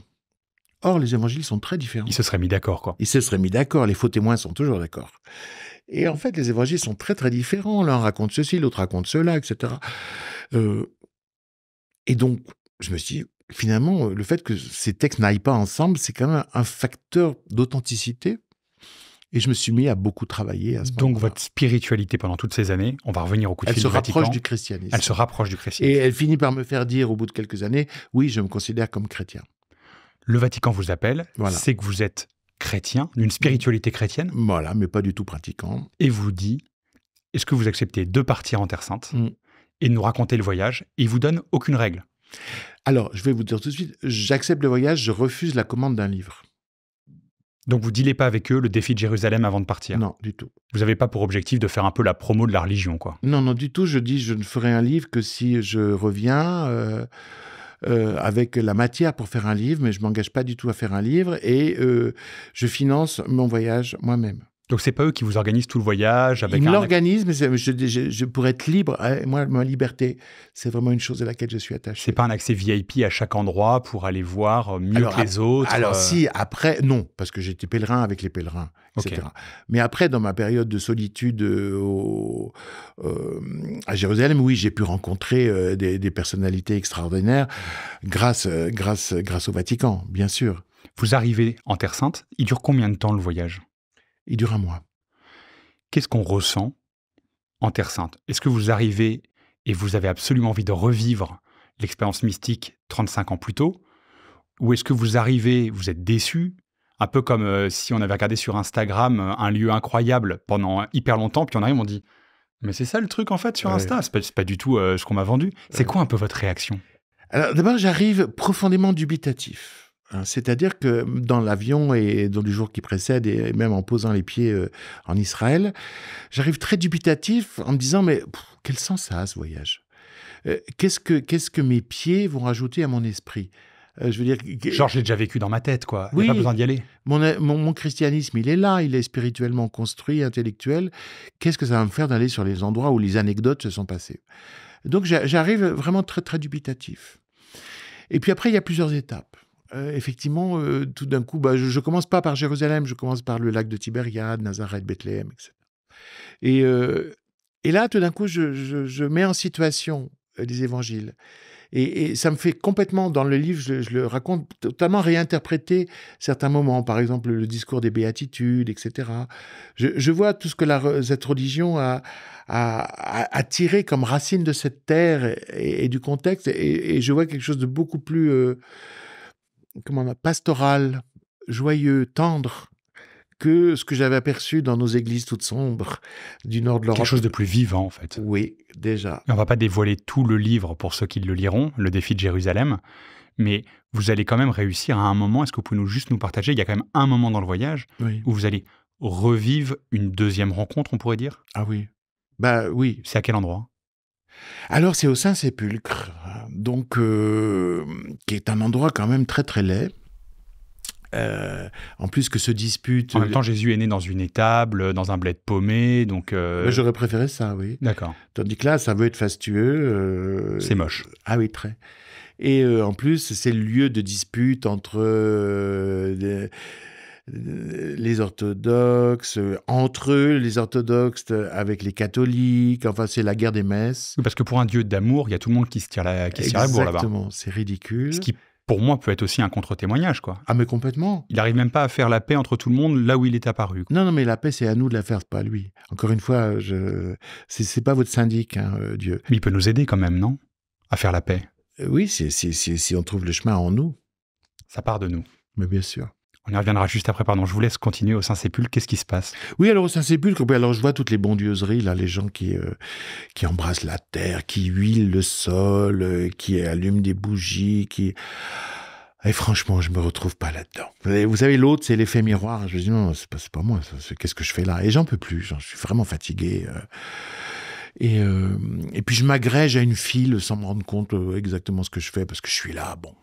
Or, les évangiles sont très différents. Ils se seraient mis d'accord, quoi. Ils se seraient mis d'accord. Les faux témoins sont toujours d'accord. Et en fait, les évangiles sont très, très différents. L'un raconte ceci, l'autre raconte cela, etc. Euh, et donc, je me suis dit, finalement, euh, le fait que ces textes n'aillent pas ensemble, c'est quand même un facteur d'authenticité. Et je me suis mis à beaucoup travailler à ce Donc votre spiritualité pendant toutes ces années, on va revenir au coup de elle se rapproche du christianisme. Elle se rapproche du christianisme. Et elle finit par me faire dire au bout de quelques années, oui, je me considère comme chrétien. Le Vatican vous appelle, voilà. c'est que vous êtes chrétien, d'une spiritualité chrétienne. Voilà, mais pas du tout pratiquant. Et vous dit, est-ce que vous acceptez de partir en Terre Sainte mm. et de nous raconter le voyage Il il vous donne aucune règle. Alors, je vais vous dire tout de suite, j'accepte le voyage, je refuse la commande d'un livre. Donc vous dilez pas avec eux le défi de Jérusalem avant de partir Non, du tout. Vous n'avez pas pour objectif de faire un peu la promo de la religion, quoi Non, non, du tout. Je dis, je ne ferai un livre que si je reviens euh, euh, avec la matière pour faire un livre, mais je m'engage pas du tout à faire un livre et euh, je finance mon voyage moi-même. Donc c'est pas eux qui vous organisent tout le voyage avec Ils un... mais je, je, pour être libre, ah, moi ma liberté, c'est vraiment une chose à laquelle je suis attaché. C'est pas un accès VIP à chaque endroit pour aller voir euh, mieux que les autres. Alors euh si après, non, parce que j'étais pèlerin avec les pèlerins, etc. Mais après, dans ma période de solitude euh, à Jérusalem, oui, j'ai pu rencontrer des, des, personnalités extraordinaires grâce grâce grâce au Vatican, bien sûr. Vous arrivez en Terre Sainte. Il dure combien de temps le voyage il dure un mois. Qu'est-ce qu'on ressent en Terre Sainte Est-ce que vous arrivez et vous avez absolument envie de revivre l'expérience mystique 35 ans plus tôt Ou est-ce que vous arrivez, vous êtes déçu Un peu comme euh, si on avait regardé sur Instagram euh, un lieu incroyable pendant hyper longtemps, puis on arrive, on dit Mais c'est ça le truc en fait sur Insta C'est pas, du tout euh, ce qu'on m'a vendu. C'est quoi un peu votre réaction Alors d'abord, j'arrive profondément dubitatif. Hein, c'est-à-dire que dans l'avion et dans le jour qui précède, et même en posant les pieds euh, en Israël, j'arrive très dubitatif en me disant Mais quel sens ça a ce voyage euh, qu'est-ce, que, mes pieds vont rajouter à mon esprit euh, je veux dire, Genre, j'ai déjà vécu dans ma tête, quoi. Oui, pas besoin d'y aller. Mon, mon, christianisme, il est là, il est spirituellement construit, intellectuel. Qu'est-ce que ça va me faire d'aller sur les endroits où les anecdotes se sont passées Donc, j'arrive vraiment très, très dubitatif. Et puis après, il y a plusieurs étapes. Euh, effectivement, euh, tout d'un coup, bah, je, ne commence pas par Jérusalem, je commence par le lac de Tibériade, Nazareth, Bethléem, etc. Euh, et, là, tout d'un coup, je, mets en situation les évangiles. Et, ça me fait complètement, dans le livre, je, le raconte, totalement réinterpréter certains moments, par exemple le discours des béatitudes, etc. Je, vois tout ce que cette religion a, a, tiré comme racine de cette terre et, du contexte, et, je vois quelque chose de beaucoup plus comment pastoral, joyeux, tendre que ce que j'avais aperçu dans nos églises toutes sombres du nord de l'Europe. Quelque chose de plus vivant, en fait. Oui, déjà. On ne va pas dévoiler tout le livre pour ceux qui le liront, le défi de Jérusalem, mais vous allez quand même réussir à un moment. Est-ce que vous pouvez nous, juste nous partager Il y a quand même un moment dans le voyage où vous allez revivre une deuxième rencontre, on pourrait dire Ah oui. Bah oui. C'est à quel endroit alors c'est au Saint-Sépulcre, donc euh, qui est un endroit quand même très très laid. Euh, en plus que se dispute... En même temps, Jésus est né dans une étable, dans un bled paumé, donc. Euh, j'aurais préféré ça, oui. D'accord. Tandis que là, ça veut être fastueux. C'est moche. Ah oui, très. Et en plus, c'est le lieu de dispute entre les orthodoxes, euh, entre eux, les orthodoxes euh, avec les catholiques, enfin c'est la guerre des messes. parce que pour un dieu d'amour, il y a tout le monde qui se tire la, qui bourre là-bas. Exactement, c'est ridicule. Ce qui pour moi, peut être aussi un contre-témoignage, quoi. Ah, mais complètement. Il n'arrive même pas à faire la paix entre tout le monde là où il est apparu. Non, non, mais la paix, c'est à nous de la faire, pas à lui. Encore une fois, je... c'est pas votre syndic, hein, euh, Dieu. Mais il peut nous aider quand même, non À faire la paix. Oui, si on trouve le chemin en nous. Ça part de nous. Mais bien sûr. On y reviendra juste après, pardon. Je vous laisse continuer au Saint-Sépulcre. Qu'est-ce qui se passe Oui, alors au Saint-Sépulcre, alors je vois toutes les bondieuseries, là, les gens qui, euh, qui embrassent la terre, qui huilent le sol, euh, qui allument des bougies, qui. Et franchement, je me retrouve pas là-dedans. Vous savez, l'autre, c'est l'effet miroir. Je me dis, non, c'est pas, pas moi, qu'est-ce que je fais là Et j'en peux plus, je suis vraiment fatigué. Euh. Et, et puis je m'agrège à une file sans me rendre compte exactement ce que je fais, parce que je suis là, bon.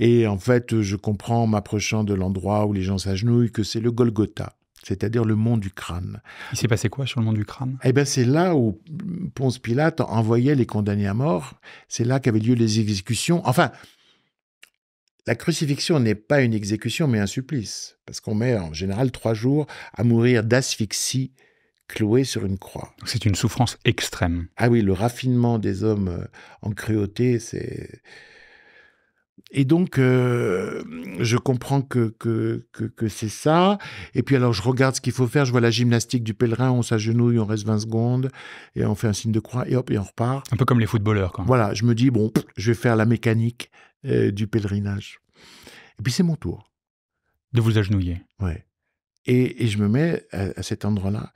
Et en fait, je comprends en m'approchant de l'endroit où les gens s'agenouillent que c'est le Golgotha c'est-à-dire le mont du crâne. Il s'est passé quoi sur le mont du crâne Eh bien, c'est là où Ponce Pilate envoyait les condamnés à mort. C'est là qu'avaient lieu les exécutions. Enfin, la crucifixion n'est pas une exécution, mais un supplice, parce qu'on met en général trois jours à mourir d'asphyxie cloué sur une croix. C'est une souffrance extrême. Ah oui, le raffinement des hommes euh, en cruauté, c'est et donc, euh, je comprends que, que, c'est ça. Et puis, alors, je regarde ce qu'il faut faire. Je vois la gymnastique du pèlerin. On s'agenouille, on reste 20 secondes. Et on fait un signe de croix. Et hop, et on repart. Un peu comme les footballeurs. Quand. Voilà, je me dis, bon, je vais faire la mécanique euh, du pèlerinage. Et puis, c'est mon tour. De vous agenouiller. Ouais. Et, je me mets à, cet endroit-là.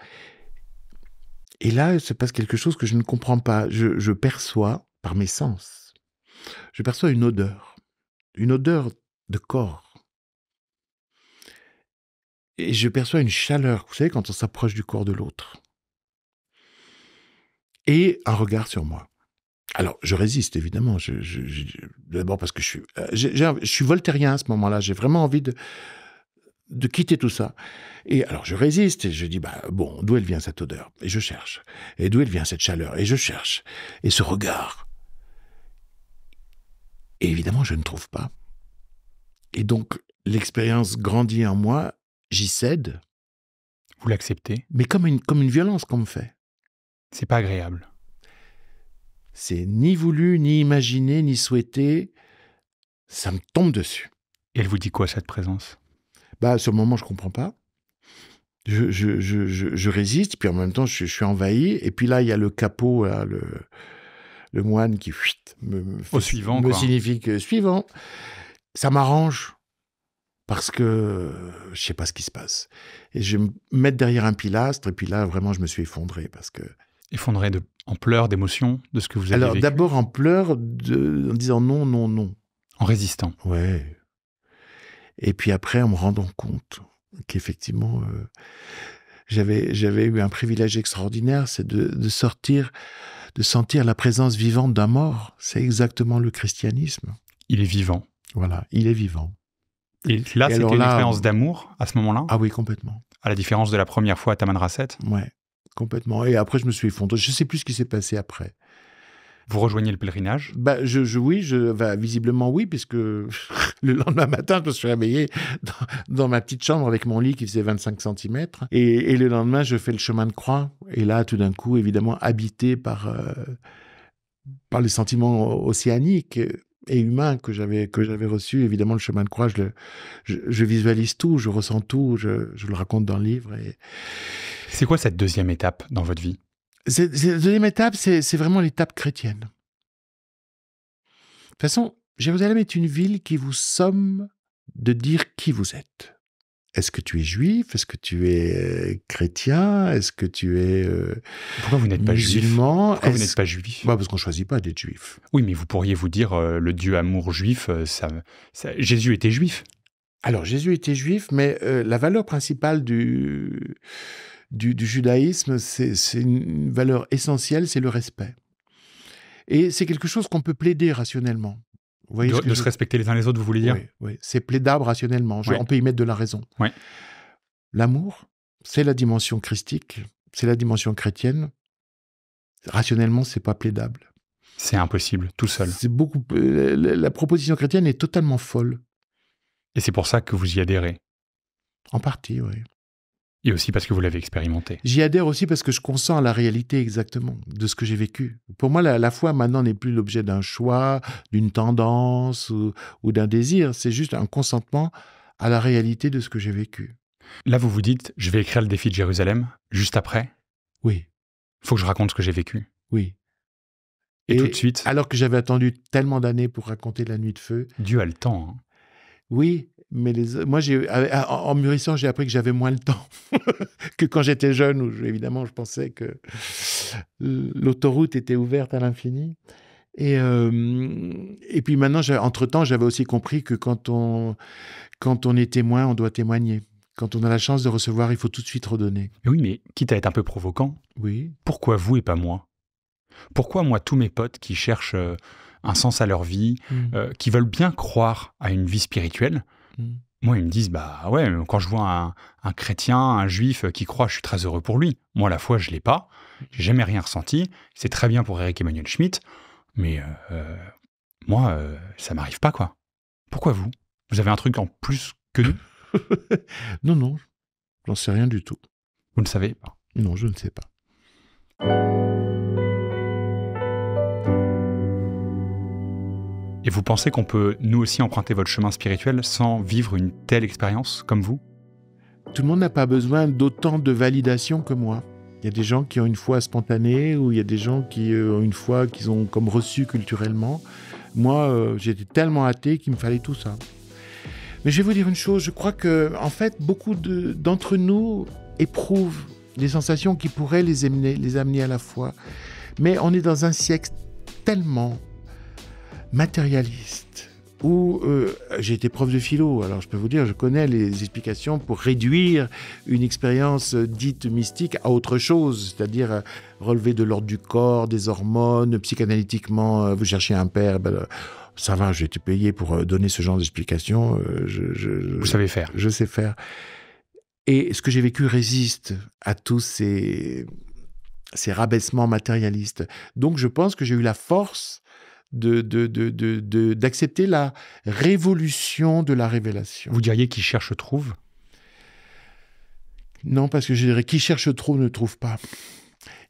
Et là, il se passe quelque chose que je ne comprends pas. Je, je perçois, par mes sens, je perçois une odeur une odeur de corps. Et je perçois une chaleur, vous savez, quand on s'approche du corps de l'autre. Et un regard sur moi. Alors, je résiste, évidemment. D'abord parce que je suis, euh, je suis voltairien à ce moment-là. J'ai vraiment envie de, de quitter tout ça. Et alors je résiste et je dis bah bon, d'où elle vient cette odeur Et je cherche. Et d'où elle vient cette chaleur Et je cherche. Et ce regard évidemment, je ne trouve pas. Et donc, l'expérience grandit en moi, j'y cède. Vous l'acceptez Mais comme une, comme une violence qu'on me fait. C'est pas agréable. C'est ni voulu, ni imaginé, ni souhaité. Ça me tombe dessus. Et elle vous dit quoi, cette présence Bah, sur le moment, je comprends pas. Je, je, je, résiste, puis en même temps, je, suis envahi. Et puis là, il y a le capot, le, le moine qui fuit, me, Au suivant, me signifie que suivant, ça m'arrange parce que je sais pas ce qui se passe. Et je me mettre derrière un pilastre, et puis là, vraiment, je me suis effondré parce que... Effondré de, en pleurs, d'émotion, de ce que vous avez Alors, d'abord en pleurs, de, en disant non, non, non. En résistant. Ouais. Et puis après, en me rendant compte qu'effectivement, euh, j'avais j'avais eu un privilège extraordinaire, c'est de, de, sortir de sentir la présence vivante d'un mort, c'est exactement le christianisme. Il est vivant. Voilà, il est vivant. Et là, c'était une expérience d'amour à ce moment-là Ah oui, complètement. À la différence de la première fois à Rasset? Ouais, complètement. Et après, je me suis effondré. Je ne sais plus ce qui s'est passé après. Vous rejoignez le pèlerinage bah, je, Oui, je, bah, visiblement oui, puisque (laughs) le lendemain matin, je me suis réveillé dans, ma petite chambre avec mon lit qui faisait 25 cm. Et, et, le lendemain, je fais le chemin de croix. Et là, tout d'un coup, évidemment, habité par, euh, par les sentiments océaniques, et humains que j'avais que j'avais reçu. Évidemment, le chemin de croix, je, je, visualise tout, je ressens tout, je, je, le raconte dans le livre. Et... C'est quoi cette deuxième étape dans votre vie la deuxième étape, c'est vraiment l'étape chrétienne. De toute façon, Jérusalem est une ville qui vous somme de dire qui vous êtes. Est-ce que tu es juif Est-ce que tu es euh, chrétien Est-ce que tu es euh, Pourquoi vous n'êtes pas musulman Pourquoi vous n'êtes pas juif bah Parce qu'on ne choisit pas d'être juif. Oui, mais vous pourriez vous dire euh, le Dieu amour juif, ça, Jésus était juif. Alors Jésus était juif, mais la valeur principale du, du, judaïsme, c'est une valeur essentielle, c'est le respect. Et c'est quelque chose qu'on peut plaider rationnellement. Vous voyez de, se respecter les uns les autres, vous voulez dire Oui, c'est plaidable rationnellement. On peut y mettre de la raison. L'amour, c'est la dimension christique, c'est la dimension chrétienne. Rationnellement, c'est pas plaidable. C'est impossible, tout seul. C'est beaucoup. La proposition chrétienne est totalement folle. Et c'est pour ça que vous y adhérez. En partie, oui. Et aussi parce que vous l'avez expérimenté. J'y adhère aussi parce que je consens à la réalité exactement de ce que j'ai vécu. Pour moi, la, la foi maintenant n'est plus l'objet d'un choix, d'une tendance ou, d'un désir. C'est juste un consentement à la réalité de ce que j'ai vécu. Là, vous vous dites, je vais écrire le défi de Jérusalem juste après. Oui. Il Faut que je raconte ce que j'ai vécu. Oui. Et, tout de suite. Alors que j'avais attendu tellement d'années pour raconter la nuit de feu. Dieu a le temps. Hein. Oui, mais moi, ah, ah, en, mûrissant, j'ai appris que j'avais moins le temps (laughs) que quand j'étais jeune, où évidemment, je pensais que l'autoroute était ouverte à l'infini. Et, euh, et puis maintenant, entre-temps, j'avais aussi compris que quand on, quand on est témoin, on doit témoigner. Quand on a la chance de recevoir, il faut tout de suite redonner. Oui, mais quitte à être un peu provoquant, oui. pourquoi vous et pas moi Pourquoi moi, tous mes potes qui cherchent euh, un sens à leur vie, mmh. euh, qui veulent bien croire à une vie spirituelle, Mmh. Moi, ils me disent, bah ouais, quand je vois un, chrétien, un juif qui croit, je suis très heureux pour lui. Moi, la foi, je l'ai pas. J'ai jamais rien ressenti. C'est très bien pour Eric Emmanuel Schmitt, mais euh, euh, moi, euh, ça m'arrive pas, quoi. Pourquoi vous Vous avez un truc en plus que nous (laughs) Non, non, j'en sais rien du tout. Vous ne savez pas Non, je ne sais pas. Et vous pensez qu'on peut nous aussi emprunter votre chemin spirituel sans vivre une telle expérience comme vous Tout le monde n'a pas besoin d'autant de validation que moi. Il y a des gens qui ont une foi spontanée ou il y a des gens qui euh, ont une foi qu'ils ont comme reçue culturellement. Moi, euh, j'étais tellement athée qu'il me fallait tout ça. Mais je vais vous dire une chose, je crois que en fait beaucoup d'entre nous éprouvent des sensations qui pourraient les les amener à la foi. Mais on est dans un siècle tellement matérialiste. Ou euh, j'ai été prof de philo, alors je peux vous dire, je connais les explications pour réduire une expérience euh, dite mystique à autre chose, c'est-à-dire euh, relever de l'ordre du corps, des hormones, psychanalytiquement, vous cherchez un père. Ben, ça va, j'ai été payé pour donner ce genre d'explication. Je, Vous savez faire. Je sais faire. Et ce que j'ai vécu résiste à tous ces, ces rabaissements matérialistes. Donc je pense que j'ai eu la force de, d'accepter la révolution de la révélation. Vous diriez qui cherche trouve Non, parce que je dirais qui cherche trop ne trouve pas.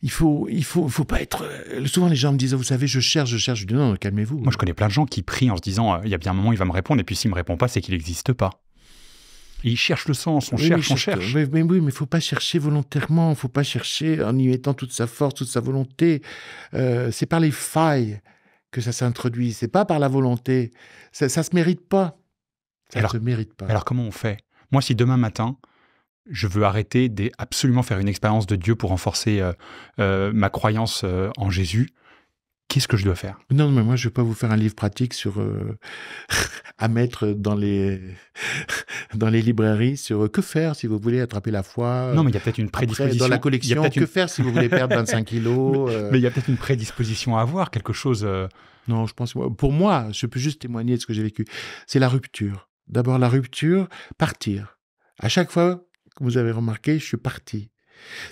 Il faut, il faut, pas être. Euh, souvent, les gens me disent, vous savez, je cherche, je cherche. Je dis, non, calmez-vous. Moi, je connais plein de gens qui prient en se disant, euh, il y a bien un moment, il va me répondre, et puis s'il ne me répond pas, c'est qu'il n'existe pas. Ils il cherche le sens, on cherche, on cherche. Mais, oui, mais il faut pas chercher volontairement, Il faut pas chercher en y mettant toute sa force, toute sa volonté. Euh, c'est par les failles, que ça s'introduise. C'est pas par la volonté. Ça, ça se mérite pas. Ça alors, mérite pas. Alors comment on fait Moi, si demain matin, je veux arrêter d'absolument faire une expérience de Dieu pour renforcer euh, euh, ma croyance euh, en Jésus, qu'est-ce que je dois faire Non, mais moi, je ne vais pas vous faire un livre pratique sur euh, (laughs) à mettre dans les (laughs) dans les librairies sur euh, que faire si vous voulez attraper la foi. Non, mais il y a euh, peut-être une prédisposition dans la collection. Que faire si vous voulez perdre 25 (laughs) kilos Mais il y a peut-être une prédisposition à avoir quelque chose. Non, je pense. Pour moi, je peux juste témoigner de ce que j'ai vécu. C'est la rupture. D'abord la rupture, partir. À chaque fois, que vous avez remarqué, je suis parti.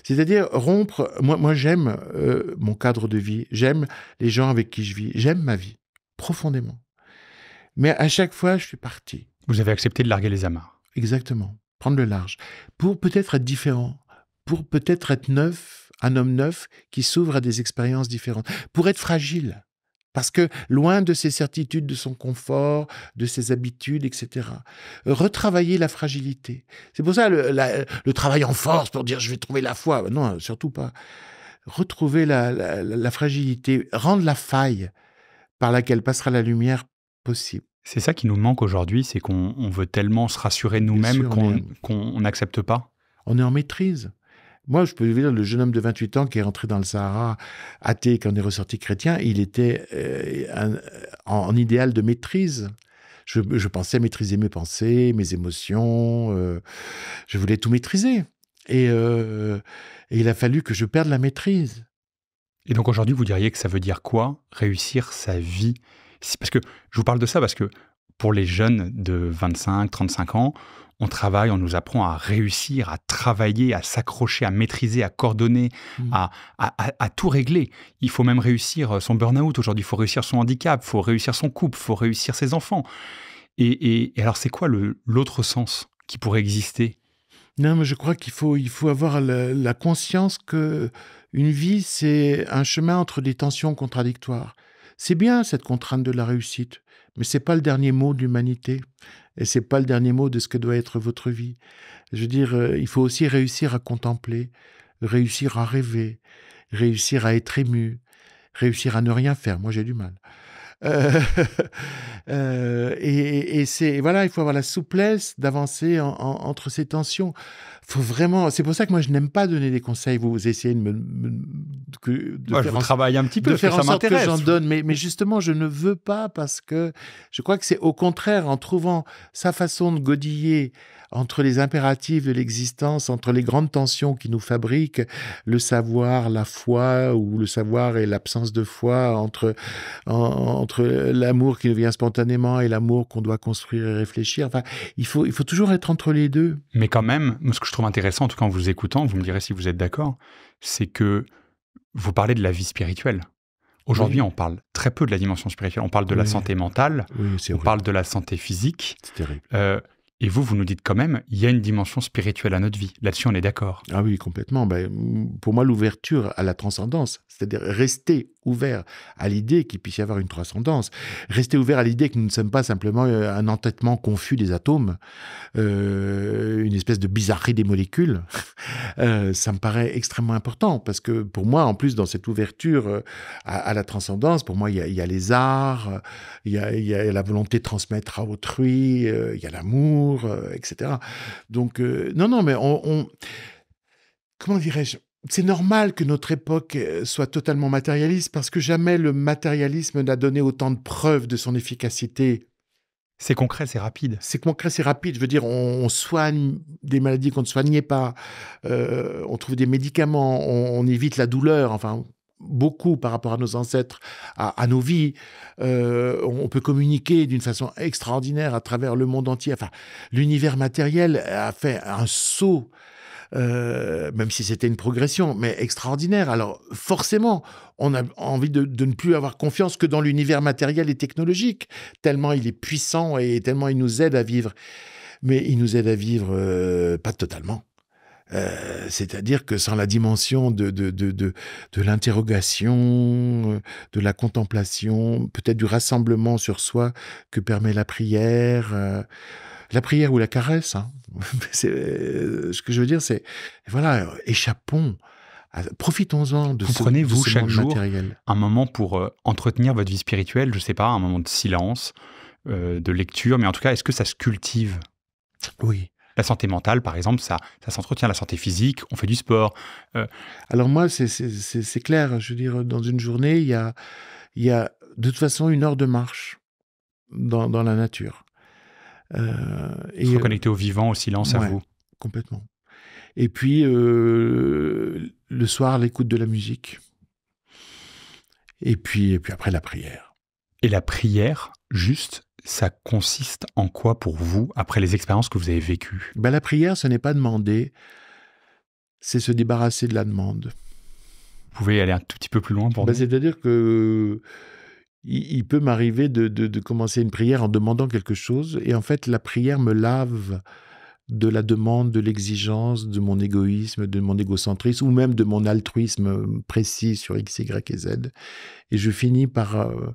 C'est-à-dire rompre, moi, j'aime euh, mon cadre de vie, j'aime les gens avec qui je vis, j'aime ma vie, profondément. Mais à chaque fois, je suis parti. Vous avez accepté de larguer les amarres. Exactement, prendre le large, pour peut-être être différent, pour peut-être être neuf, un homme neuf qui s'ouvre à des expériences différentes, pour être fragile. Parce que loin de ses certitudes, de son confort, de ses habitudes, etc. Retravailler la fragilité. C'est pour ça le, travail en force pour dire je vais trouver la foi. Non, surtout pas. Retrouver la, fragilité, rendre la faille par laquelle passera la lumière possible. C'est ça qui nous manque aujourd'hui, c'est qu'on veut tellement se rassurer nous-mêmes qu'on n'accepte pas. On est en maîtrise. Moi, je peux vous dire, le jeune homme de 28 ans qui est rentré dans le Sahara athée, qui en est ressorti chrétien, il était euh, en, idéal de maîtrise. Je, pensais maîtriser mes pensées, mes émotions. Euh, je voulais tout maîtriser. Et, euh, et, il a fallu que je perde la maîtrise. Et donc aujourd'hui, vous diriez que ça veut dire quoi Réussir sa vie Parce que je vous parle de ça parce que pour les jeunes de 25, 35 ans, on travaille, on nous apprend à réussir, à travailler, à s'accrocher, à maîtriser, à coordonner, mmh. à, tout régler. Il faut même réussir euh, son burn-out aujourd'hui, il faut réussir son handicap, il faut réussir son couple, il faut réussir ses enfants. Et, alors c'est quoi l'autre sens qui pourrait exister non, mais je crois qu'il faut, il faut avoir la, la conscience que une vie, c'est un chemin entre des tensions contradictoires. C'est bien cette contrainte de la réussite, mais c'est pas le dernier mot de l'humanité et c'est pas le dernier mot de ce que doit être votre vie. Je veux dire, euh, il faut aussi réussir à contempler, réussir à rêver, réussir à être ému, réussir à ne rien faire. Moi, j'ai du mal. Euh, (laughs) euh, et, c'est voilà, il faut avoir la souplesse d'avancer entre ces tensions. Faut vraiment. C'est pour ça que moi je n'aime pas donner des conseils. Vous essayez de me, de faire un petit peu. De faire en sorte que j'en donne, mais, justement je ne veux pas parce que je crois que c'est au contraire en trouvant sa façon de godiller entre les impératifs de l'existence, entre les grandes tensions qui nous fabriquent le savoir, la foi, ou le savoir et l'absence de foi, entre, entre l'amour qui nous vient spontanément et l'amour qu'on doit construire et réfléchir. Enfin, il faut, il faut toujours être entre les deux. Mais quand même, ce que je trouve intéressant, en tout cas en vous écoutant, vous me direz si vous êtes d'accord, c'est que vous parlez de la vie spirituelle. Aujourd'hui, on parle très peu de la dimension spirituelle. On parle de la santé mentale, on parle de la santé physique. C'est terrible. Euh, et vous, vous nous dites quand même, il y a une dimension spirituelle à notre vie. Là-dessus, on est d'accord. Ah oui, complètement. Ben, pour moi, l'ouverture à la transcendance, c'est-à-dire rester ouvert à l'idée qu'il puisse y avoir une transcendance, rester ouvert à l'idée que nous ne sommes pas simplement euh, un entêtement confus des atomes, euh, une espèce de bizarrerie des molécules, (laughs) euh, ça me paraît extrêmement important parce que pour moi, en plus, dans cette ouverture à, la transcendance, pour moi, il y a, les arts, il y a, la volonté de transmettre à autrui, il y a l'amour, etc. Donc, non, non, mais on comment dirais-je c'est normal que notre époque euh, soit totalement matérialiste parce que jamais le matérialisme n'a donné autant de preuves de son efficacité. C'est concret, c'est rapide. C'est concret, c'est rapide. Je veux dire, on, soigne des maladies qu'on ne soignait pas, euh, on trouve des médicaments, on, évite la douleur, enfin, beaucoup par rapport à nos ancêtres, à, nos vies. Euh, on peut communiquer d'une façon extraordinaire à travers le monde entier. Enfin, l'univers matériel a fait un saut euh, même si c'était une progression, mais extraordinaire. Alors forcément, on a envie de, ne plus avoir confiance que dans l'univers matériel et technologique, tellement il est puissant et tellement il nous aide à vivre. Mais il nous aide à vivre euh, pas totalement. Euh, c'est-à-dire que sans la dimension de, de, de, de, l'interrogation, de la contemplation, peut-être du rassemblement sur soi que permet la prière, la prière ou la caresse. Hein. (laughs) Euh, ce que je veux dire, c'est voilà, échappons. Profitons-en de Comprenez-vous chaque jour un moment pour euh, entretenir votre vie spirituelle, je ne sais pas, un moment de silence, euh, de lecture, mais en tout cas, est-ce que ça se cultive Oui. La santé mentale, par exemple, ça, ça s'entretient. La santé physique, on fait du sport. Alors moi, c'est clair. Je veux dire, dans une journée, il y a, y de toute façon une heure de marche dans la nature. Euh, et, Se euh, reconnecter au vivant, au silence, à vous. Complètement. Et puis, euh, le soir, l'écoute de la musique. Et puis, et puis après, la prière. Et la prière, juste, ça consiste en quoi pour vous après les expériences que vous avez vécues bah, La prière, ce n'est pas demander, c'est se débarrasser de la demande. Vous pouvez aller un tout petit peu plus loin pour bah, C'est-à-dire que il, peut m'arriver de, commencer une prière en demandant quelque chose, et en fait, la prière me lave de la demande, de l'exigence, de mon égoïsme, de mon égocentrisme, ou même de mon altruisme précis sur X, Y et Z. Et je finis par, euh,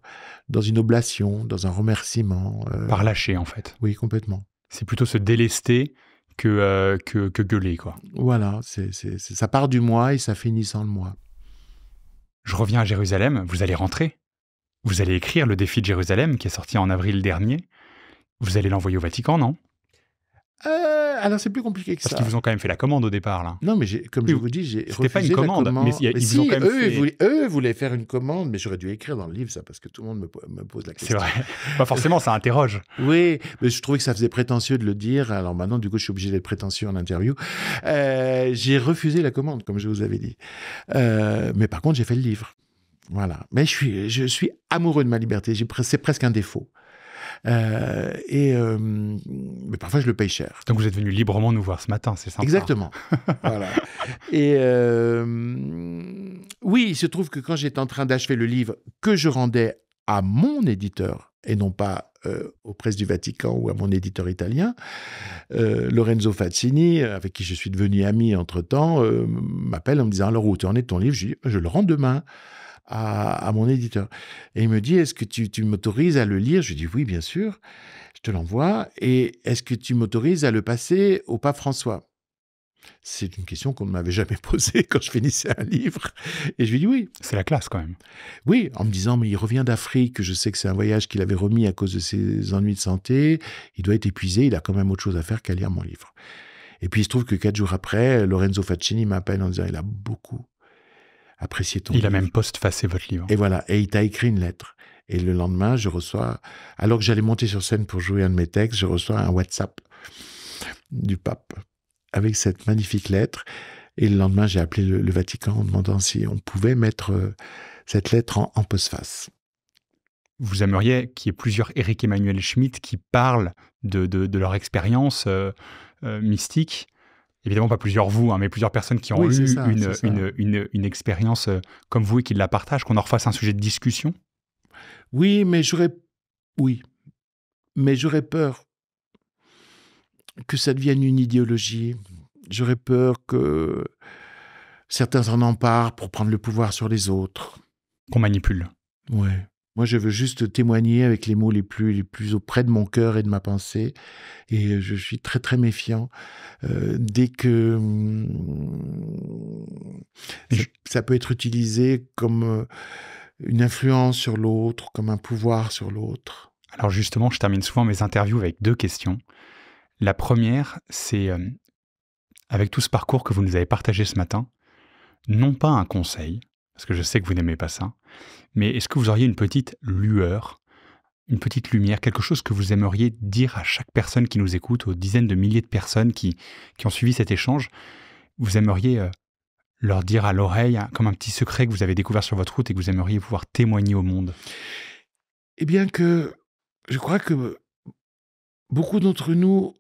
dans une oblation, dans un remerciement. Euh, par lâcher, en fait. Oui, complètement. C'est plutôt se délester que, euh, que, que, gueuler, quoi. Voilà, c'est, ça part du moi et ça finit sans le moi. Je reviens à Jérusalem, vous allez rentrer vous allez écrire le défi de Jérusalem qui est sorti en avril dernier. Vous allez l'envoyer au Vatican, non euh, alors c'est plus compliqué que ça. Parce qu'ils vous ont quand même fait la commande au départ là. Non mais comme je vous dis, j'ai refusé pas une commande, la Mais, ils quand même eux, voulaient, faire une commande, mais j'aurais dû écrire dans le livre ça parce que tout le monde me, me pose la question. C'est vrai. pas forcément, ça interroge. (laughs) oui, mais je trouvais que ça faisait prétentieux de le dire. Alors maintenant, du coup, je suis obligé d'être prétentieux en interview. Euh, j'ai refusé la commande, comme je vous avais dit. Euh, mais par contre, j'ai fait le livre. Voilà. Mais je suis, je suis amoureux de ma liberté. C'est presque un défaut. Euh, et euh, mais parfois, je le paye cher. Donc, vous êtes venu librement nous voir ce matin, c'est ça Exactement. (laughs) voilà. Et euh, oui, il se trouve que quand j'étais en train d'achever le livre que je rendais à mon éditeur et non pas aux presses du Vatican ou à mon éditeur italien, Lorenzo Fazzini avec qui je suis devenu ami entre-temps, m'appelle en me disant Alors, où tu en es ton livre Je dis Je le rends demain à, mon éditeur. Et il me dit, est-ce que tu, m'autorises à le lire Je lui dis, oui, bien sûr, je te l'envoie. Et est-ce que tu m'autorises à le passer au pape François c'est une question qu'on ne m'avait jamais (laughs) posée quand je finissais un livre. Et je lui dis oui. C'est la classe quand même. Oui, en me disant, mais il revient d'Afrique, je sais que c'est un voyage qu'il avait remis à cause de ses ennuis de santé, il doit être épuisé, il a quand même autre chose à faire qu'à lire mon livre. Et puis il se trouve que quatre jours après, Lorenzo Faccini m'appelle en disant, il a beaucoup, apprécié ton il a même postfacé votre livre. Et voilà, et il t'a écrit une lettre. Et le lendemain, je reçois, alors que j'allais monter sur scène pour jouer un de mes textes, je reçois un WhatsApp du pape avec cette magnifique lettre. Et le lendemain, j'ai appelé le, Vatican en demandant si on pouvait mettre euh, cette lettre en, postface. Vous aimeriez qu'il y ait plusieurs Éric Emmanuel Schmitt qui parlent de, de, leur expérience euh, euh, mystique évidemment pas plusieurs vous, hein, mais plusieurs personnes qui ont eu une, expérience euh, comme vous et qui la partagent, qu'on en refasse un sujet de discussion Oui, mais j'aurais... Oui. Mais j'aurais peur que ça devienne une idéologie. J'aurais peur que certains en emparent pour prendre le pouvoir sur les autres. Qu'on manipule. Ouais. Moi, je veux juste témoigner avec les mots les plus, les plus auprès de mon cœur et de ma pensée. Et euh, je suis très, très méfiant. Euh, dès que hmm, ça, peut être utilisé comme euh, une influence sur l'autre, comme un pouvoir sur l'autre. Alors justement, je termine souvent mes interviews avec deux questions. La première, c'est avec tout ce parcours que vous nous avez partagé ce matin, non pas un conseil, parce que je sais que vous n'aimez pas ça, mais est-ce que vous auriez une petite lueur, une petite lumière, quelque chose que vous aimeriez dire à chaque personne qui nous écoute, aux dizaines de milliers de personnes qui, qui ont suivi cet échange Vous aimeriez euh, leur dire à l'oreille, hein, comme un petit secret que vous avez découvert sur votre route et que vous aimeriez pouvoir témoigner au monde Eh bien que je crois que beaucoup d'entre nous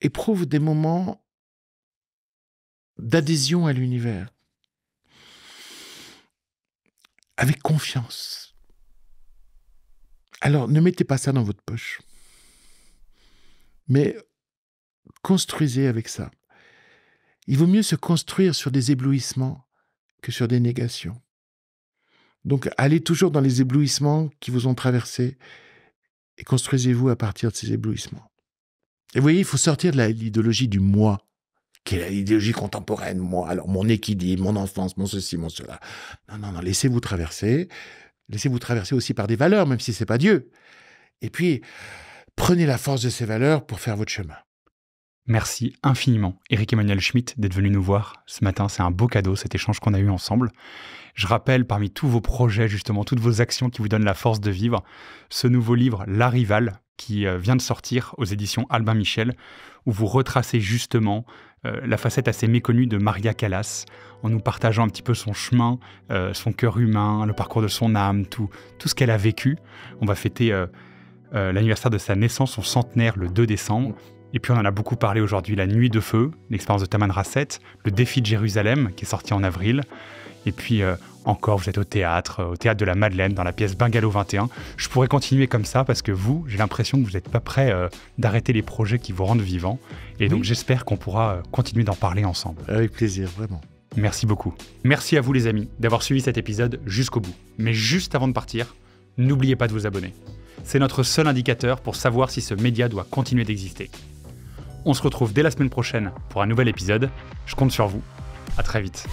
éprouvent des moments d'adhésion à l'univers avec confiance. Alors, ne mettez pas ça dans votre poche, mais construisez avec ça. Il vaut mieux se construire sur des éblouissements que sur des négations. Donc, allez toujours dans les éblouissements qui vous ont traversé et construisez-vous à partir de ces éblouissements. Et vous voyez, il faut sortir de l'idéologie du moi quelle est l'idéologie contemporaine, moi, alors mon équilibre, mon enfance, mon ceci, mon cela. Non, non, non, laissez-vous traverser. Laissez-vous traverser aussi par des valeurs, même si c'est pas Dieu. Et puis, prenez la force de ces valeurs pour faire votre chemin. Merci infiniment, Eric Emmanuel Schmitt, d'être venu nous voir ce matin. C'est un beau cadeau, cet échange qu'on a eu ensemble. Je rappelle parmi tous vos projets, justement, toutes vos actions qui vous donnent la force de vivre, ce nouveau livre, La Rivale, qui euh, vient de sortir aux éditions Albin Michel, où vous retracez justement euh, la facette assez méconnue de Maria Callas, en nous partageant un petit peu son chemin, euh, son cœur humain, le parcours de son âme, tout, tout ce qu'elle a vécu. On va fêter euh, l'anniversaire de sa naissance, son centenaire, le 2 décembre. Et puis on en a beaucoup parlé aujourd'hui, la nuit de feu, l'expérience de Taman Rasset, le défi de Jérusalem qui est sorti en avril, et puis encore, vous êtes au théâtre, euh, au théâtre de la Madeleine, dans la pièce Bungalow 21. Je pourrais continuer comme ça parce que vous, j'ai l'impression que vous n'êtes pas prêt euh, d'arrêter les projets qui vous rendent vivant. Et donc j'espère qu'on pourra euh, continuer d'en parler ensemble. Avec plaisir, vraiment. Merci beaucoup. Merci à vous les amis d'avoir suivi cet épisode jusqu'au bout. Mais juste avant de partir, n'oubliez pas de vous abonner. C'est notre seul indicateur pour savoir si ce média doit continuer d'exister. On se retrouve dès la semaine prochaine pour un nouvel épisode. Je compte sur vous. À très vite.